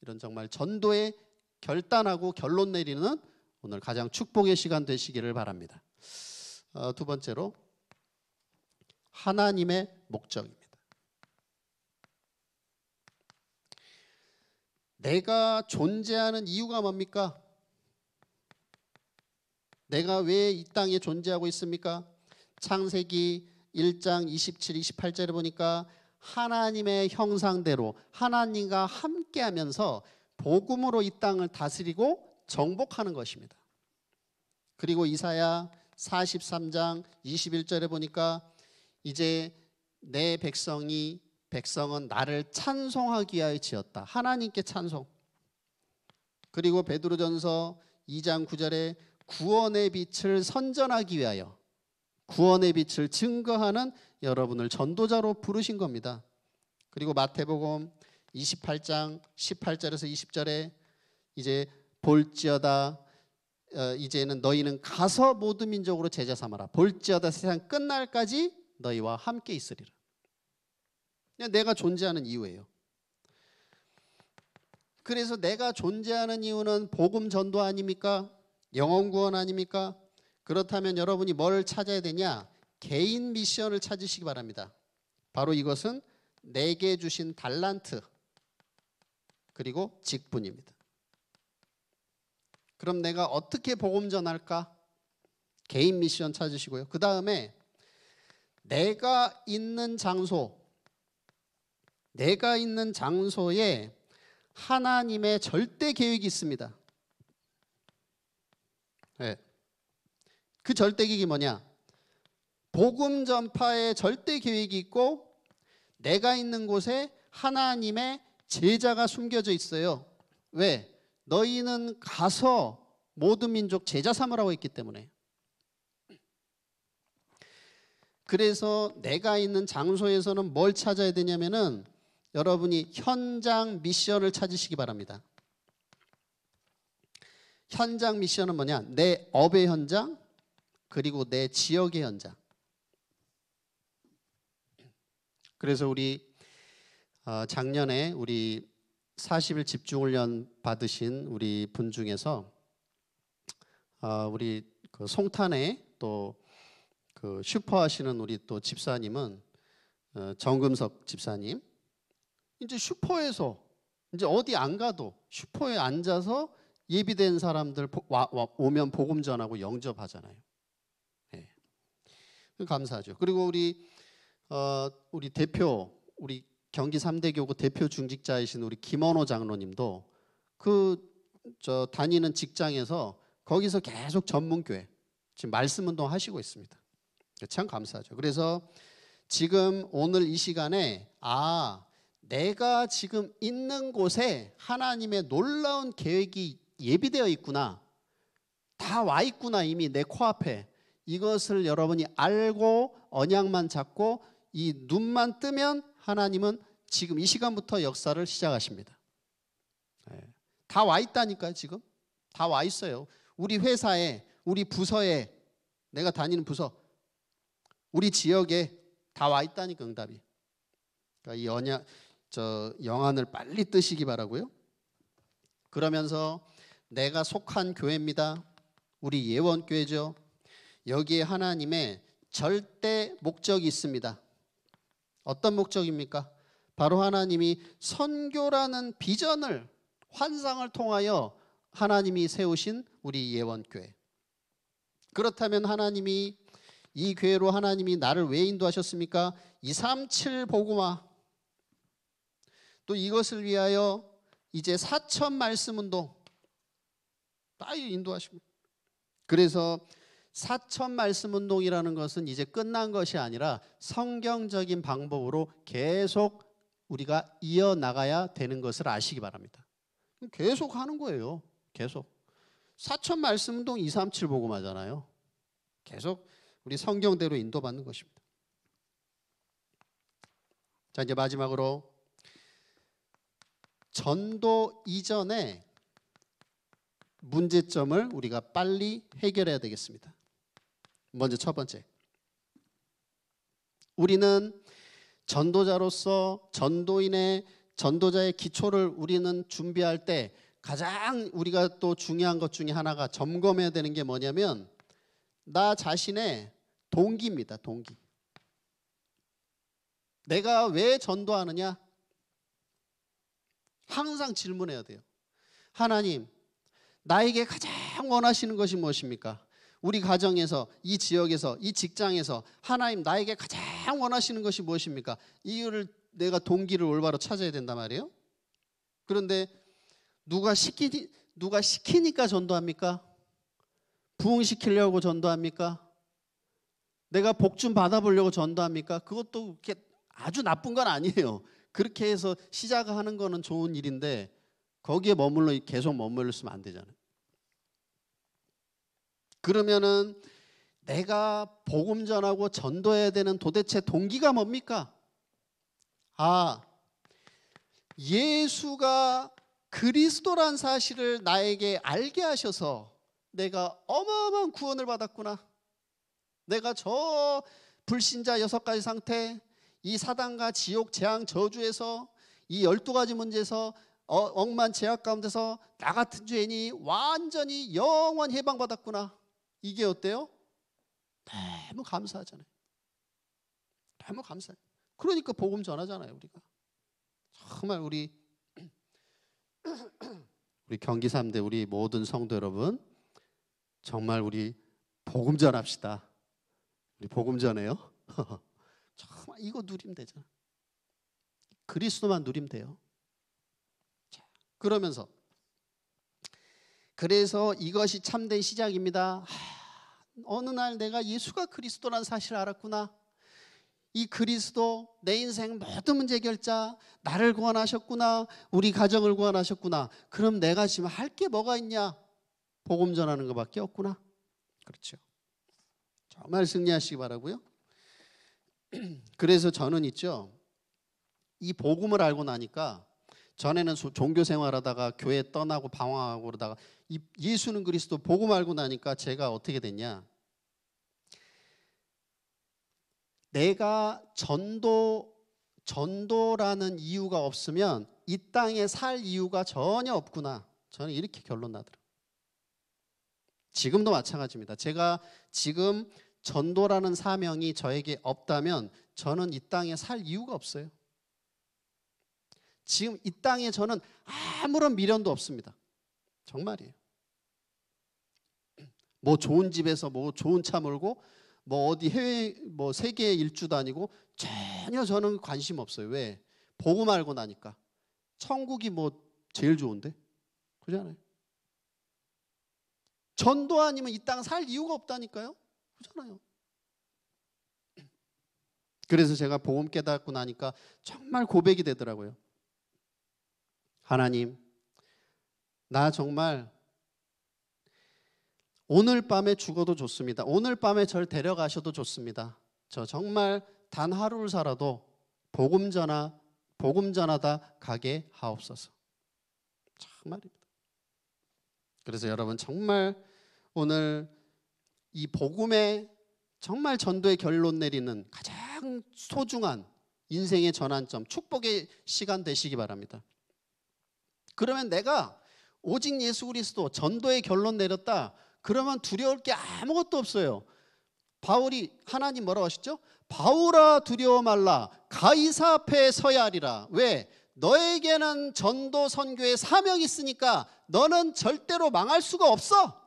이런 정말 전도에 결단하고 결론 내리는 오늘 가장 축복의 시간 되시기를 바랍니다. 어, 두 번째로 하나님의 목적. 내가 존재하는 이유가 뭡니까? 내가 왜 이 땅에 존재하고 있습니까? 창세기 1장 27, 28절에 보니까 하나님의 형상대로 하나님과 함께 하면서 복음으로 이 땅을 다스리고 정복하는 것입니다. 그리고 이사야 43장 21절에 보니까 이제 내 백성이 백성은 나를 찬송하기 하여 지었다. 하나님께 찬송. 그리고 베드로전서 2장 9절에 구원의 빛을 선전하기 위하여 구원의 빛을 증거하는 여러분을 전도자로 부르신 겁니다. 그리고 마태복음 28장 18절에서 20절에 이제 볼지어다 어, 이제는 너희는 가서 모든 민족으로 제자 삼아라 볼지어다 세상 끝날까지 너희와 함께 있으리라. 그냥 내가 존재하는 이유예요. 그래서 내가 존재하는 이유는 복음 전도 아닙니까? 영원 구원 아닙니까? 그렇다면 여러분이 뭘 찾아야 되냐? 개인 미션을 찾으시기 바랍니다. 바로 이것은 내게 주신 달란트 그리고 직분입니다. 그럼 내가 어떻게 복음 전할까? 개인 미션 찾으시고요. 그 다음에 내가 있는 장소 내가 있는 장소에 하나님의 절대 계획이 있습니다. 네. 그 절대 계획이 뭐냐? 복음 전파의 절대 계획이 있고 내가 있는 곳에 하나님의 제자가 숨겨져 있어요. 왜? 너희는 가서 모든 민족 제자 삼으라고 했기 때문에. 그래서 내가 있는 장소에서는 뭘 찾아야 되냐면은 여러분이 현장 미션을 찾으시기 바랍니다. 현장 미션은 뭐냐? 내 업의 현장, 그리고 내 지역의 현장. 그래서 우리 어, 작년에 우리 40일 집중훈련 받으신 우리 분 중에서 어, 우리 그 송탄에 또 그 슈퍼 하시는 우리 또 집사님은 어, 정금석 집사님 이제 슈퍼에서 이제 어디 안 가도 슈퍼에 앉아서 예비된 사람들 와, 와, 오면 복음 전하고 영접하잖아요. 네. 감사하죠. 그리고 우리 어, 우리 대표 우리 경기 3대 교구 대표 중직자이신 우리 김원호 장로님도 그 저 다니는 직장에서 거기서 계속 전문교회 지금 말씀 운동 하시고 있습니다. 참 감사하죠. 그래서 지금 오늘 이 시간에 아 내가 지금 있는 곳에 하나님의 놀라운 계획이 예비되어 있구나. 다 와 있구나. 이미 내 코앞에. 이것을 여러분이 알고 언약만 잡고 이 눈만 뜨면 하나님은 지금 이 시간부터 역사를 시작하십니다. 네. 다와 있다니까요, 지금. 다 와 있어요. 우리 회사에, 우리 부서에, 내가 다니는 부서, 우리 지역에 다 와 있다니까 응답이. 그러니까 이 언약 저 영안을 빨리 뜨시기 바라고요. 그러면서 내가 속한 교회입니다. 우리 예원교회죠. 여기에 하나님의 절대 목적이 있습니다. 어떤 목적입니까? 바로 하나님이 선교라는 비전을 환상을 통하여 하나님이 세우신 우리 예원교회. 그렇다면 하나님이 이 교회로 하나님이 나를 왜 인도하셨습니까? 237 보고마 또 이것을 위하여 이제 사천 말씀 운동 빨리 인도하시고 그래서 사천 말씀 운동이라는 것은 이제 끝난 것이 아니라 성경적인 방법으로 계속 우리가 이어나가야 되는 것을 아시기 바랍니다. 계속 하는 거예요. 계속. 사천 말씀 운동 2, 3, 7 보고 마잖아요. 계속 우리 성경대로 인도받는 것입니다. 자, 이제 마지막으로 전도 이전에 문제점을 우리가 빨리 해결해야 되겠습니다. 먼저 첫 번째. 우리는 전도자로서 전도인의 전도자의 기초를 우리는 준비할 때 가장 우리가 또 중요한 것 중에 하나가 점검해야 되는 게 뭐냐면 나 자신의 동기입니다. 동기. 내가 왜 전도하느냐? 항상 질문해야 돼요. 하나님, 나에게 가장 원하시는 것이 무엇입니까? 우리 가정에서, 이 지역에서, 이 직장에서 하나님 나에게 가장 원하시는 것이 무엇입니까? 이유를 내가 동기를 올바로 찾아야 된단 말이에요. 그런데 누가 시키니 누가 시키니까 전도합니까? 부흥시키려고 전도합니까? 내가 복 좀 받아보려고 전도합니까? 그것도 아주 나쁜 건 아니에요. 그렇게 해서 시작하는 거는 좋은 일인데 거기에 머물러 계속 머물러 있으면 안 되잖아요. 그러면은 내가 복음 전하고 전도해야 되는 도대체 동기가 뭡니까? 아, 예수가 그리스도란 사실을 나에게 알게 하셔서 내가 어마어마한 구원을 받았구나. 내가 저 불신자 여섯 가지 상태, 이 사단과 지옥, 재앙, 저주에서 이 열두 가지 문제에서 어, 억만 제약 가운데서 나 같은 죄인이 완전히 영원 해방받았구나. 이게 어때요? 너무 감사하잖아요. 너무 감사해요. 그러니까 복음 전하잖아요, 우리가. 정말 우리 [CLEARS THROAT] 우리 경기 3대 우리 모든 성도 여러분 정말 우리 복음 전합시다. 우리 복음 전해요. [LAUGHS] 정말 이거 누리면 되잖아. 그리스도만 누리면 돼요. 그러면서 그래서 이것이 참된 시작입니다. 하, 어느 날 내가 예수가 그리스도란 사실을 알았구나. 이 그리스도 내 인생 모든 문제 결자 나를 구원하셨구나. 우리 가정을 구원하셨구나. 그럼 내가 지금 할 게 뭐가 있냐? 복음 전하는 것밖에 없구나. 그렇죠. 정말 승리하시기 바라고요. [CLEARS THROAT] 그래서 저는 있죠. 이 복음을 알고 나니까 전에는 종교 생활하다가 교회 떠나고 방황하고 그러다가 예수는 그리스도 복음 알고 나니까 제가 어떻게 됐냐? 내가 전도 전도라는 이유가 없으면 이 땅에 살 이유가 전혀 없구나. 저는 이렇게 결론 나더라고요. 지금도 마찬가지입니다. 제가 지금 전도라는 사명이 저에게 없다면 저는 이 땅에 살 이유가 없어요. 지금 이 땅에 저는 아무런 미련도 없습니다. 정말이에요. 뭐 좋은 집에서 뭐 좋은 차 몰고 뭐 어디 해외 뭐 세계 일주 다니고 전혀 저는 관심 없어요. 왜? 보고 말고 나니까 천국이 뭐 제일 좋은데 그러잖아요. 전도 아니면 이 땅 살 이유가 없다니까요. 그잖아요. [CLEARS THROAT] 그래서 제가 복음 깨닫고 나니까 정말 고백이 되더라고요. 하나님, 나 정말 오늘 밤에 죽어도 좋습니다. 오늘 밤에 절 데려가셔도 좋습니다. 저 정말 단 하루를 살아도 복음 전하 복음 전하다 가게 하옵소서. 정말입니다. 그래서 여러분 정말 오늘 이 복음의 정말 전도의 결론 내리는 가장 소중한 인생의 전환점, 축복의 시간 되시기 바랍니다. 그러면 내가 오직 예수 그리스도 전도의 결론 내렸다. 그러면 두려울 게 아무것도 없어요. 바울이 하나님 뭐라고 하셨죠? 바울아 두려워 말라 가이사 앞에 서야 하리라. 왜? 너에게는 전도 선교의 사명이 있으니까 너는 절대로 망할 수가 없어.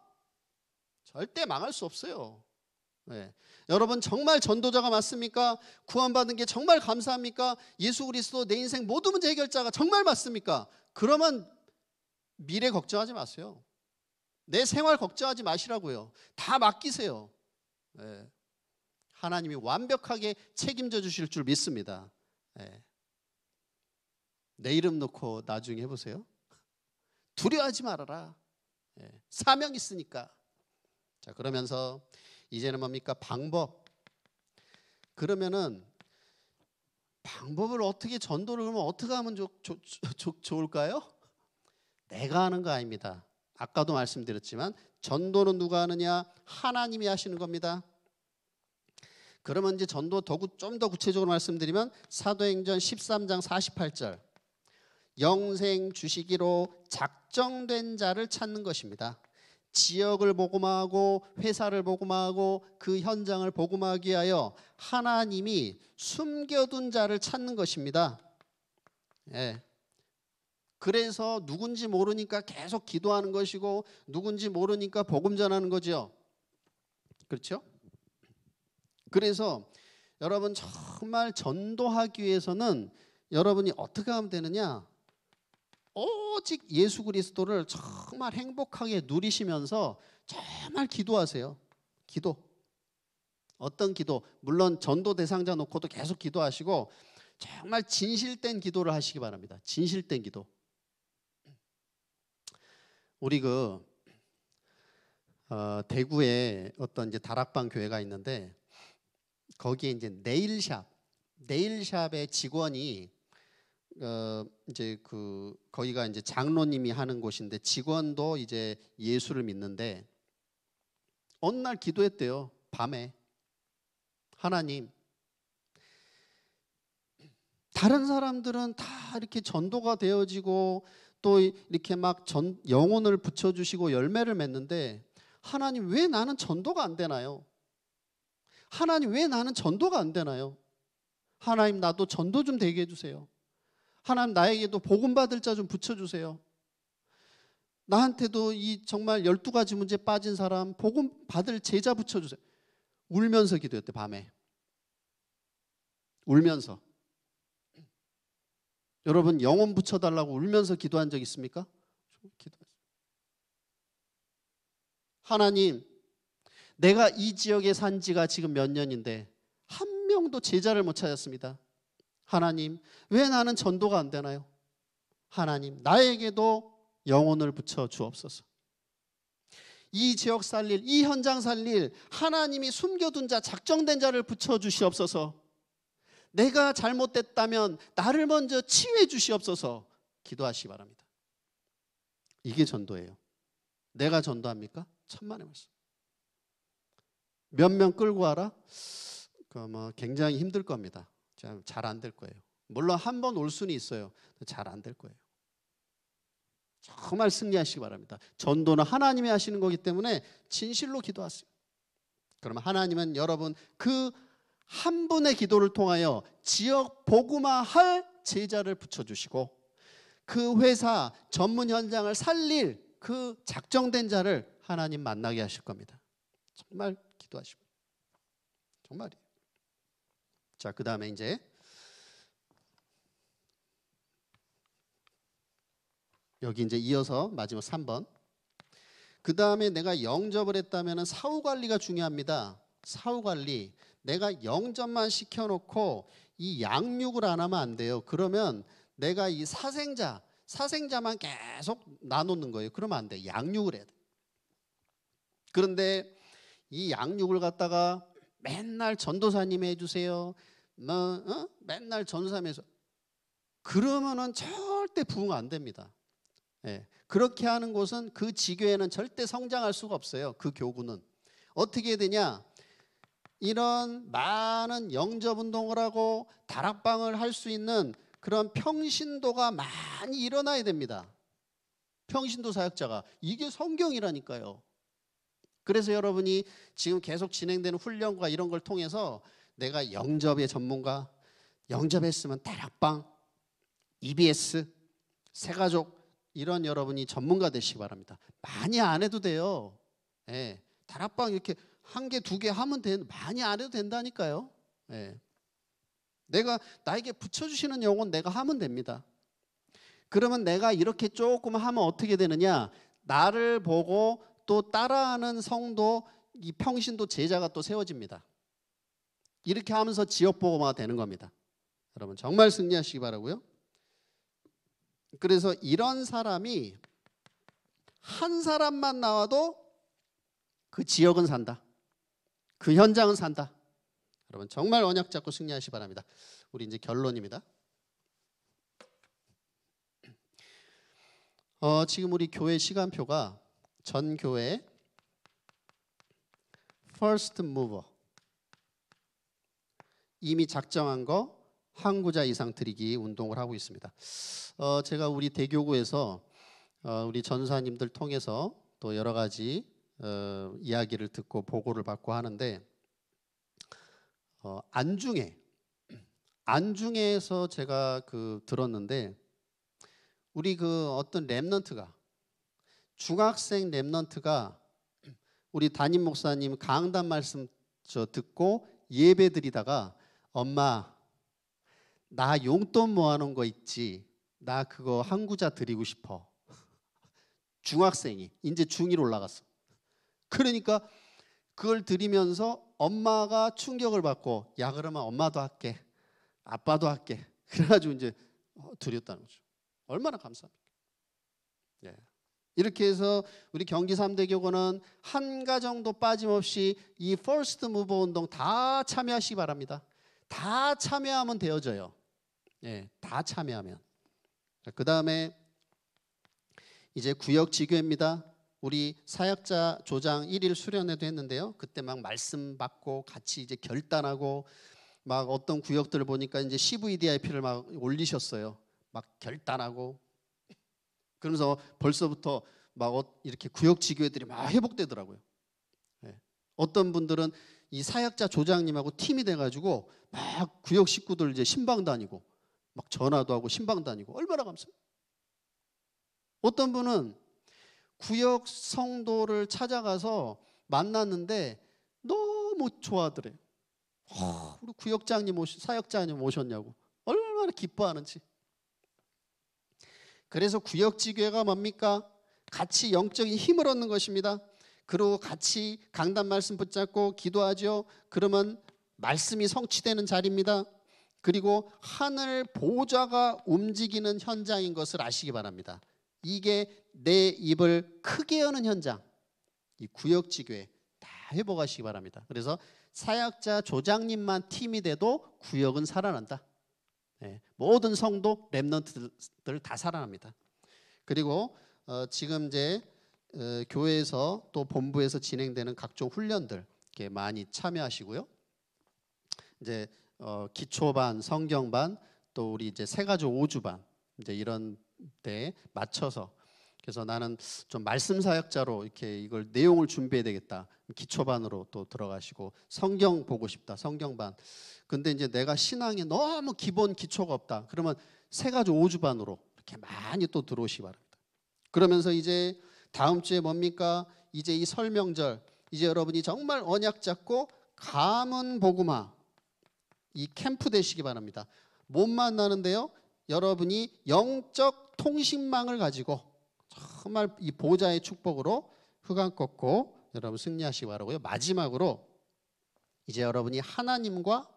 절대 망할 수 없어요. 네. 여러분 정말 전도자가 맞습니까? 구원받은 게 정말 감사합니까? 예수 그리스도 내 인생 모든 문제 해결자가 정말 맞습니까? 그러면 미래 걱정하지 마세요. 내 생활 걱정하지 마시라고요. 다 맡기세요. 네. 하나님이 완벽하게 책임져 주실 줄 믿습니다. 네. 내 이름 놓고 나중에 해보세요. 두려워하지 말아라. 네. 사명 있으니까. 자, 그러면서 이제는 뭡니까? 방법. 그러면은 방법을 어떻게 전도를 그러면 어떻게 하면 좋, 좋, 좋, 좋을까요? 내가 하는 거 아닙니다. 아까도 말씀드렸지만 전도는 누가 하느냐? 하나님이 하시는 겁니다. 그러면 이제 전도 좀더 구체적으로 말씀드리면 사도행전 13장 48절 영생 주시기로 작정된 자를 찾는 것입니다. 지역을 복음하고 회사를 복음하고 그 현장을 복음하기 위하여 하나님이 숨겨둔 자를 찾는 것입니다. 예. 그래서 누군지 모르니까 계속 기도하는 것이고 누군지 모르니까 복음 전하는 거죠. 그렇죠? 그래서 여러분 정말 전도하기 위해서는 여러분이 어떻게 하면 되느냐? 오직 예수 그리스도를 정말 행복하게 누리시면서 정말 기도하세요. 기도. 어떤 기도? 물론 전도 대상자 놓고도 계속 기도하시고 정말 진실된 기도를 하시기 바랍니다. 진실된 기도. 우리 그 어, 대구에 어떤 이제 다락방 교회가 있는데 거기에 이제 네일샵, 네일샵의 직원이 어, 이제 그 거기가 이제 장로님이 하는 곳인데 직원도 이제 예수를 믿는데 어느 날 기도했대요. 밤에 하나님 다른 사람들은 다 이렇게 전도가 되어지고 또 이렇게 막 전, 영혼을 붙여주시고 열매를 맺는데 하나님 왜 나는 전도가 안 되나요? 하나님 왜 나는 전도가 안 되나요? 하나님 나도 전도 좀 되게 해주세요. 하나님 나에게도 복음 받을 자 좀 붙여주세요. 나한테도 이 정말 열두 가지 문제 빠진 사람 복음 받을 제자 붙여주세요. 울면서 기도했대 밤에. 울면서. 여러분 영혼 붙여달라고 울면서 기도한 적 있습니까? 하나님, 내가 이 지역에 산 지가 지금 몇 년인데 한 명도 제자를 못 찾았습니다. 하나님, 왜 나는 전도가 안 되나요? 하나님, 나에게도 영혼을 붙여 주옵소서. 이 지역 살릴, 이 현장 살릴, 하나님이 숨겨둔 자, 작정된 자를 붙여 주시옵소서. 내가 잘못됐다면 나를 먼저 치유해 주시옵소서. 기도하시기 바랍니다. 이게 전도예요. 내가 전도합니까? 천만의 말씀. 몇 명 끌고 와라? 아마 뭐 굉장히 힘들 겁니다. 잘안될 거예요. 물론 한 번올 수는 있어요. 잘 안 될 거예요. 정말 승리하시기 바랍니다. 전도는 하나님이 하시는 거기 때문에 진실로 기도하세요. 그러면 하나님은 여러분 그 한 분의 기도를 통하여 지역 복음화할 제자를 붙여주시고 그 회사 전문 현장을 살릴 그 작정된 자를 하나님 만나게 하실 겁니다. 정말 기도하시고 정말이에요. 자, 그 다음에 이제 여기 이제 이어서 마지막 3번. 그 다음에 내가 영접을 했다면 사후 관리가 중요합니다. 사후 관리. 내가 영접만 시켜놓고 이 양육을 안 하면 안 돼요. 그러면 내가 이 사생자, 사생자만 계속 나누는 거예요. 그러면 안 돼. 양육을 해야 돼. 그런데 이 양육을 갖다가 맨날 전도사님 해주세요. 뭐, 어? 맨날 전도사님에서 그러면은 절대 부흥 안 됩니다. 예. 그렇게 하는 곳은 그 지교에는 절대 성장할 수가 없어요. 그 교구는 어떻게 되냐? 이런 많은 영접 운동을 하고 다락방을 할 수 있는 그런 평신도가 많이 일어나야 됩니다. 평신도 사역자가 이게 성경이라니까요. 그래서 여러분이 지금 계속 진행되는 훈련과 이런 걸 통해서 내가 영접의 전문가, 영접했으면 대락방 EBS, 새가족 이런 여러분이 전문가 되시기 바랍니다. 많이 안 해도 돼요. 예, 다락방 이렇게 한 개, 두 개 하면 되 된, 많이 안 해도 된다니까요. 예. 내가 나에게 붙여주시는 영혼 내가 하면 됩니다. 그러면 내가 이렇게 조금 하면 어떻게 되느냐? 나를 보고 또 따라하는 성도 이 평신도 제자가 또 세워집니다. 이렇게 하면서 지역 보고가 되는 겁니다. 여러분 정말 승리하시기 바라고요. 그래서 이런 사람이 한 사람만 나와도 그 지역은 산다. 그 현장은 산다. 여러분 정말 언약 잡고 승리하시기 바랍니다. 우리 이제 결론입니다. 어, 지금 우리 교회 시간표가 전 교회 first mover 이미 작정한 거 항구자 이상 드리기 운동을 하고 있습니다. 어, 제가 우리 대교구에서 어, 우리 전사님들 통해서 또 여러 가지 어, 이야기를 듣고 보고를 받고 하는데 어, 안중에 안중에서 제가 그 들었는데 우리 그 어떤 랩넌트가 중학생 랩넌트가 우리 담임 목사님 강단 말씀 저 듣고 예배 드리다가 엄마 나 용돈 모아놓은 뭐 거 있지 나 그거 한 구자 드리고 싶어 [LAUGHS] 중학생이 이제 중1 올라갔어 그러니까 그걸 드리면서 엄마가 충격을 받고 야 그러면 엄마도 할게 아빠도 할게 [LAUGHS] 그래가지고 이제 어, 드렸다는 거죠 얼마나 감사합니까 예. 이렇게 해서 우리 경기 3대 교구는 한 가정도 빠짐없이 이 퍼스트 무브 운동 다 참여하시기 바랍니다. 다 참여하면 되어져요. 예, 다 참여하면. 그 다음에 이제 구역 지교입니다. 우리 사역자 조장 1일 수련회도 했는데요. 그때 막 말씀 받고 같이 이제 결단하고 막 어떤 구역들을 보니까 이제 CVDIP를 막 올리셨어요. 막 결단하고 그러면서 벌써부터 막 어, 이렇게 구역 지교회들이 막 회복되더라고요. 예. 어떤 분들은 이 사역자 조장님하고 팀이 돼가지고 막 구역 식구들 이제 신방 다니고 막 전화도 하고 신방 다니고 얼마나 감사해요. 어떤 분은 구역 성도를 찾아가서 만났는데 너무 좋아하더래요. 어, 우리 구역장님 오시, 사역자님 오셨냐고 얼마나 기뻐하는지. 그래서 구역지교회가 뭡니까? 같이 영적인 힘을 얻는 것입니다. 그리고 같이 강단 말씀 붙잡고 기도하죠. 그러면 말씀이 성취되는 자리입니다. 그리고 하늘 보좌가 움직이는 현장인 것을 아시기 바랍니다. 이게 내 입을 크게 여는 현장. 이 구역지교회 다 회복하시기 바랍니다. 그래서 사역자 조장님만 팀이 돼도 구역은 살아난다. 네, 모든 성도 랩런트들 다 살아납니다. 그리고 어, 지금 이제 어, 교회에서 또 본부에서 진행되는 각종 훈련들 이렇게 많이 참여하시고요. 이제 어, 기초반, 성경반, 또 우리 이제 세가조 오주반 이제 이런 때 맞춰서 그래서 나는 좀 말씀 사역자로 이렇게 이걸 내용을 준비해야 되겠다. 기초반으로 또 들어가시고 성경 보고 싶다. 성경반. 근데 이제 내가 신앙에 너무 기본 기초가 없다. 그러면 세 가지 오주반으로 이렇게 많이 또 들어오시기 바랍니다. 그러면서 이제 다음 주에 뭡니까? 이제 이 설명절 이제 여러분이 정말 언약 잡고 감은 보음마이 캠프 되시기 바랍니다. 못 만나는데요. 여러분이 영적 통신망을 가지고 정말 이 보좌의 축복으로 흑암 꺾고 여러분 승리하시기 바라고요. 마지막으로 이제 여러분이 하나님과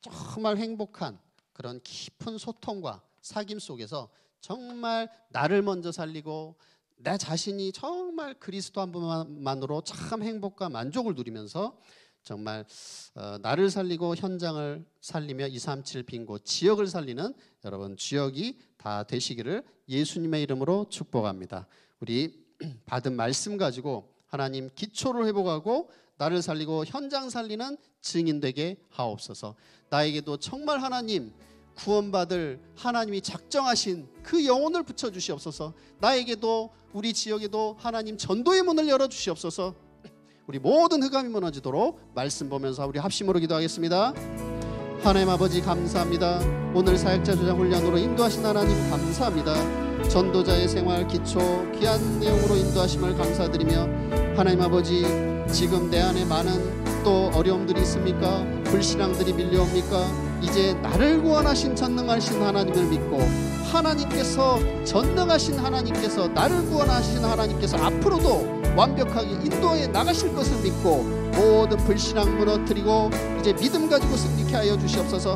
정말 행복한 그런 깊은 소통과 사귐 속에서 정말 나를 먼저 살리고 내 자신이 정말 그리스도 한 분만으로 참 행복과 만족을 누리면서 정말 어, 나를 살리고 현장을 살리며 237 빙고 지역을 살리는 여러분 주역이다 되시기를 예수님의 이름으로 축복합니다. 우리 [CLEARS THROAT] 받은 말씀 가지고 하나님 기초를 회복하고 나를 살리고 현장 살리는 증인 되게 하옵소서. 나에게도 정말 하나님 구원받을 하나님이 작정하신 그 영혼을 붙여 주시옵소서. 나에게도 우리 지역에도 하나님 전도의 문을 열어 주시옵소서. 우리 모든 흑암이 무너지도록 말씀 보면서 우리 합심으로 기도하겠습니다. 하나님 아버지 감사합니다. 오늘 사역자 주장 훈련으로 인도하신 하나님 감사합니다. 전도자의 생활 기초 귀한 내용으로 인도하심을 감사드리며 하나님 아버지 지금 내 안에 많은 또 어려움들이 있습니까? 불신앙들이 밀려옵니까? 이제 나를 구원하신 전능하신 하나님을 믿고 하나님께서 전능하신 하나님께서 나를 구원하신 하나님께서 앞으로도 완벽하게 인도에 나가실 것을 믿고 모든 불신앙 무너뜨리고 이제 믿음 가지고 승리케 하여 주시옵소서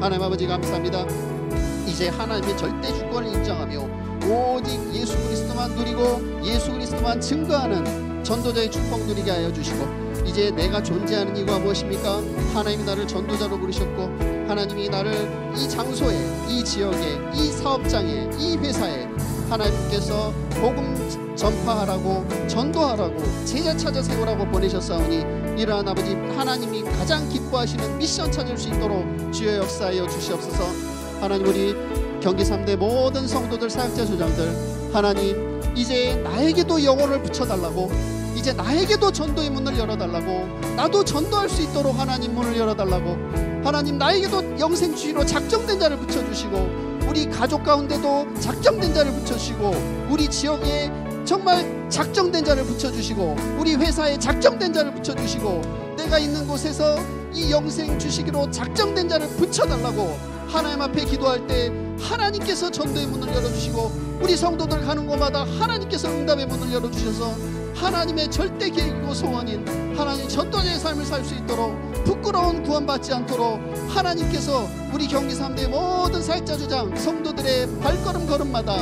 하나님 아버지 감사합니다 이제 하나님의 절대 주권을 인정하며 오직 예수 그리스도만 누리고 예수 그리스도만 증거하는 전도자의 축복 누리게 하여 주시고 이제 내가 존재하는 이유가 무엇입니까? 하나님이 나를 전도자로 부르셨고 하나님이 나를 이 장소에 이 지역에 이 사업장에 이 회사에 하나님께서 복음 전파하라고 전도하라고 제자 찾아 세우라고 보내셨사오니 이러한 아버지 하나님이 가장 기뻐하시는 미션 찾을 수 있도록 주여 역사하여 주시옵소서 하나님 우리 경기 3대 모든 성도들 사역자 조장들 하나님 이제 나에게도 영혼을 붙여달라고 이제 나에게도 전도의 문을 열어달라고 나도 전도할 수 있도록 하나님 문을 열어달라고 하나님 나에게도 영생주의로 작정된 자를 붙여주시고 우리 가족 가운데도 작정된 자를 붙여주시고 우리 지역에 정말 작정된 자를 붙여주시고 우리 회사에 작정된 자를 붙여주시고 내가 있는 곳에서 이 영생 주시기로 작정된 자를 붙여달라고 하나님 앞에 기도할 때 하나님께서 전도의 문을 열어주시고 우리 성도들 가는 곳마다 하나님께서 응답의 문을 열어주셔서 하나님의 절대 계획이고 소원인 하나님 전도자의 삶을 살 수 있도록 부끄러운 구원받지 않도록 하나님께서 우리 경기 3대 모든 사역자 주장 성도들의 발걸음 걸음마다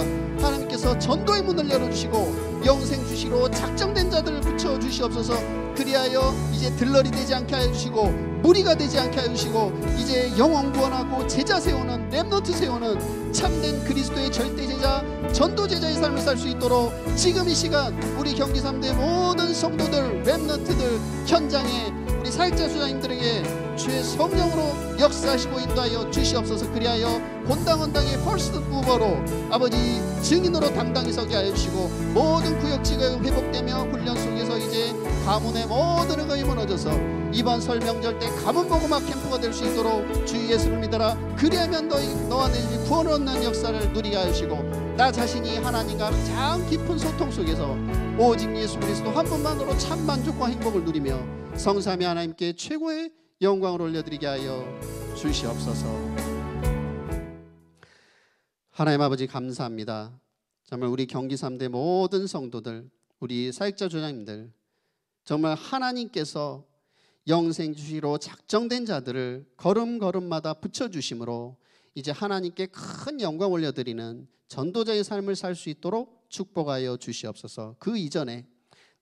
하나님께서 전도의 문을 열어주시고 영생 주시로 작정된 자들을 붙여 주시옵소서 그리하여 이제 들러리 되지 않게 하여 주시고 무리가 되지 않게 하여 주시고 이제 영원 구원하고 제자 세우는 렘노트 세우는 참된 그리스도의 절대 제자 전도 제자의 삶을 살 수 있도록 지금 이 시간 우리 경기 3대 모든 성도들 렘노트들 현장에 우리 사역자 수장님들에게 주의 성령으로 역사하시고 인도하여 주시옵소서 그리하여 본당 원당의 퍼스트 무버로 아버지 증인으로 담당히 서게 하여 주시고 모든 구역지가 회복되며 훈련 속에서 이제 가문의 모든 응원이 무너져서 이번 설 명절 때 가문 보고막 캠프가 될 수 있도록 주 예수를 믿어라 그리하면 너희 너와 내 집이 구원 얻는 역사를 누리게 하시고 나 자신이 하나님과 가장 깊은 소통 속에서 오직 예수 그리스도 한 분만으로 참 만족과 행복을 누리며 성삼이 하나님께 최고의 영광을 올려드리게 하여 주시옵소서. 하나님 아버지 감사합니다. 정말 우리 경기 3대 모든 성도들, 우리 사역자 조장님들, 정말 하나님께서 영생 주시로 작정된 자들을 걸음걸음마다 붙여 주심으로 이제 하나님께 큰 영광 올려드리는 전도자의 삶을 살 수 있도록 축복하여 주시옵소서. 그 이전에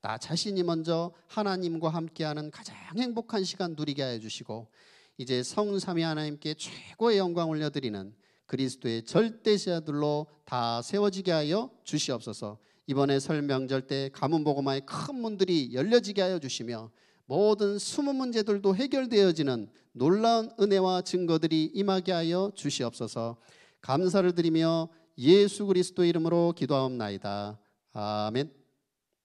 나 자신이 먼저 하나님과 함께하는 가장 행복한 시간 누리게 해주시고 이제 성삼위 하나님께 최고의 영광 올려드리는 그리스도의 절대자들로 다 세워지게 하여 주시옵소서. 이번에 설명절 때 가문보고마의 큰 문들이 열려지게 하여 주시며 모든 숨은 문제들도 해결되어지는 놀라운 은혜와 증거들이 임하게 하여 주시옵소서. 감사를 드리며 예수 그리스도 이름으로 기도하옵나이다. 아멘.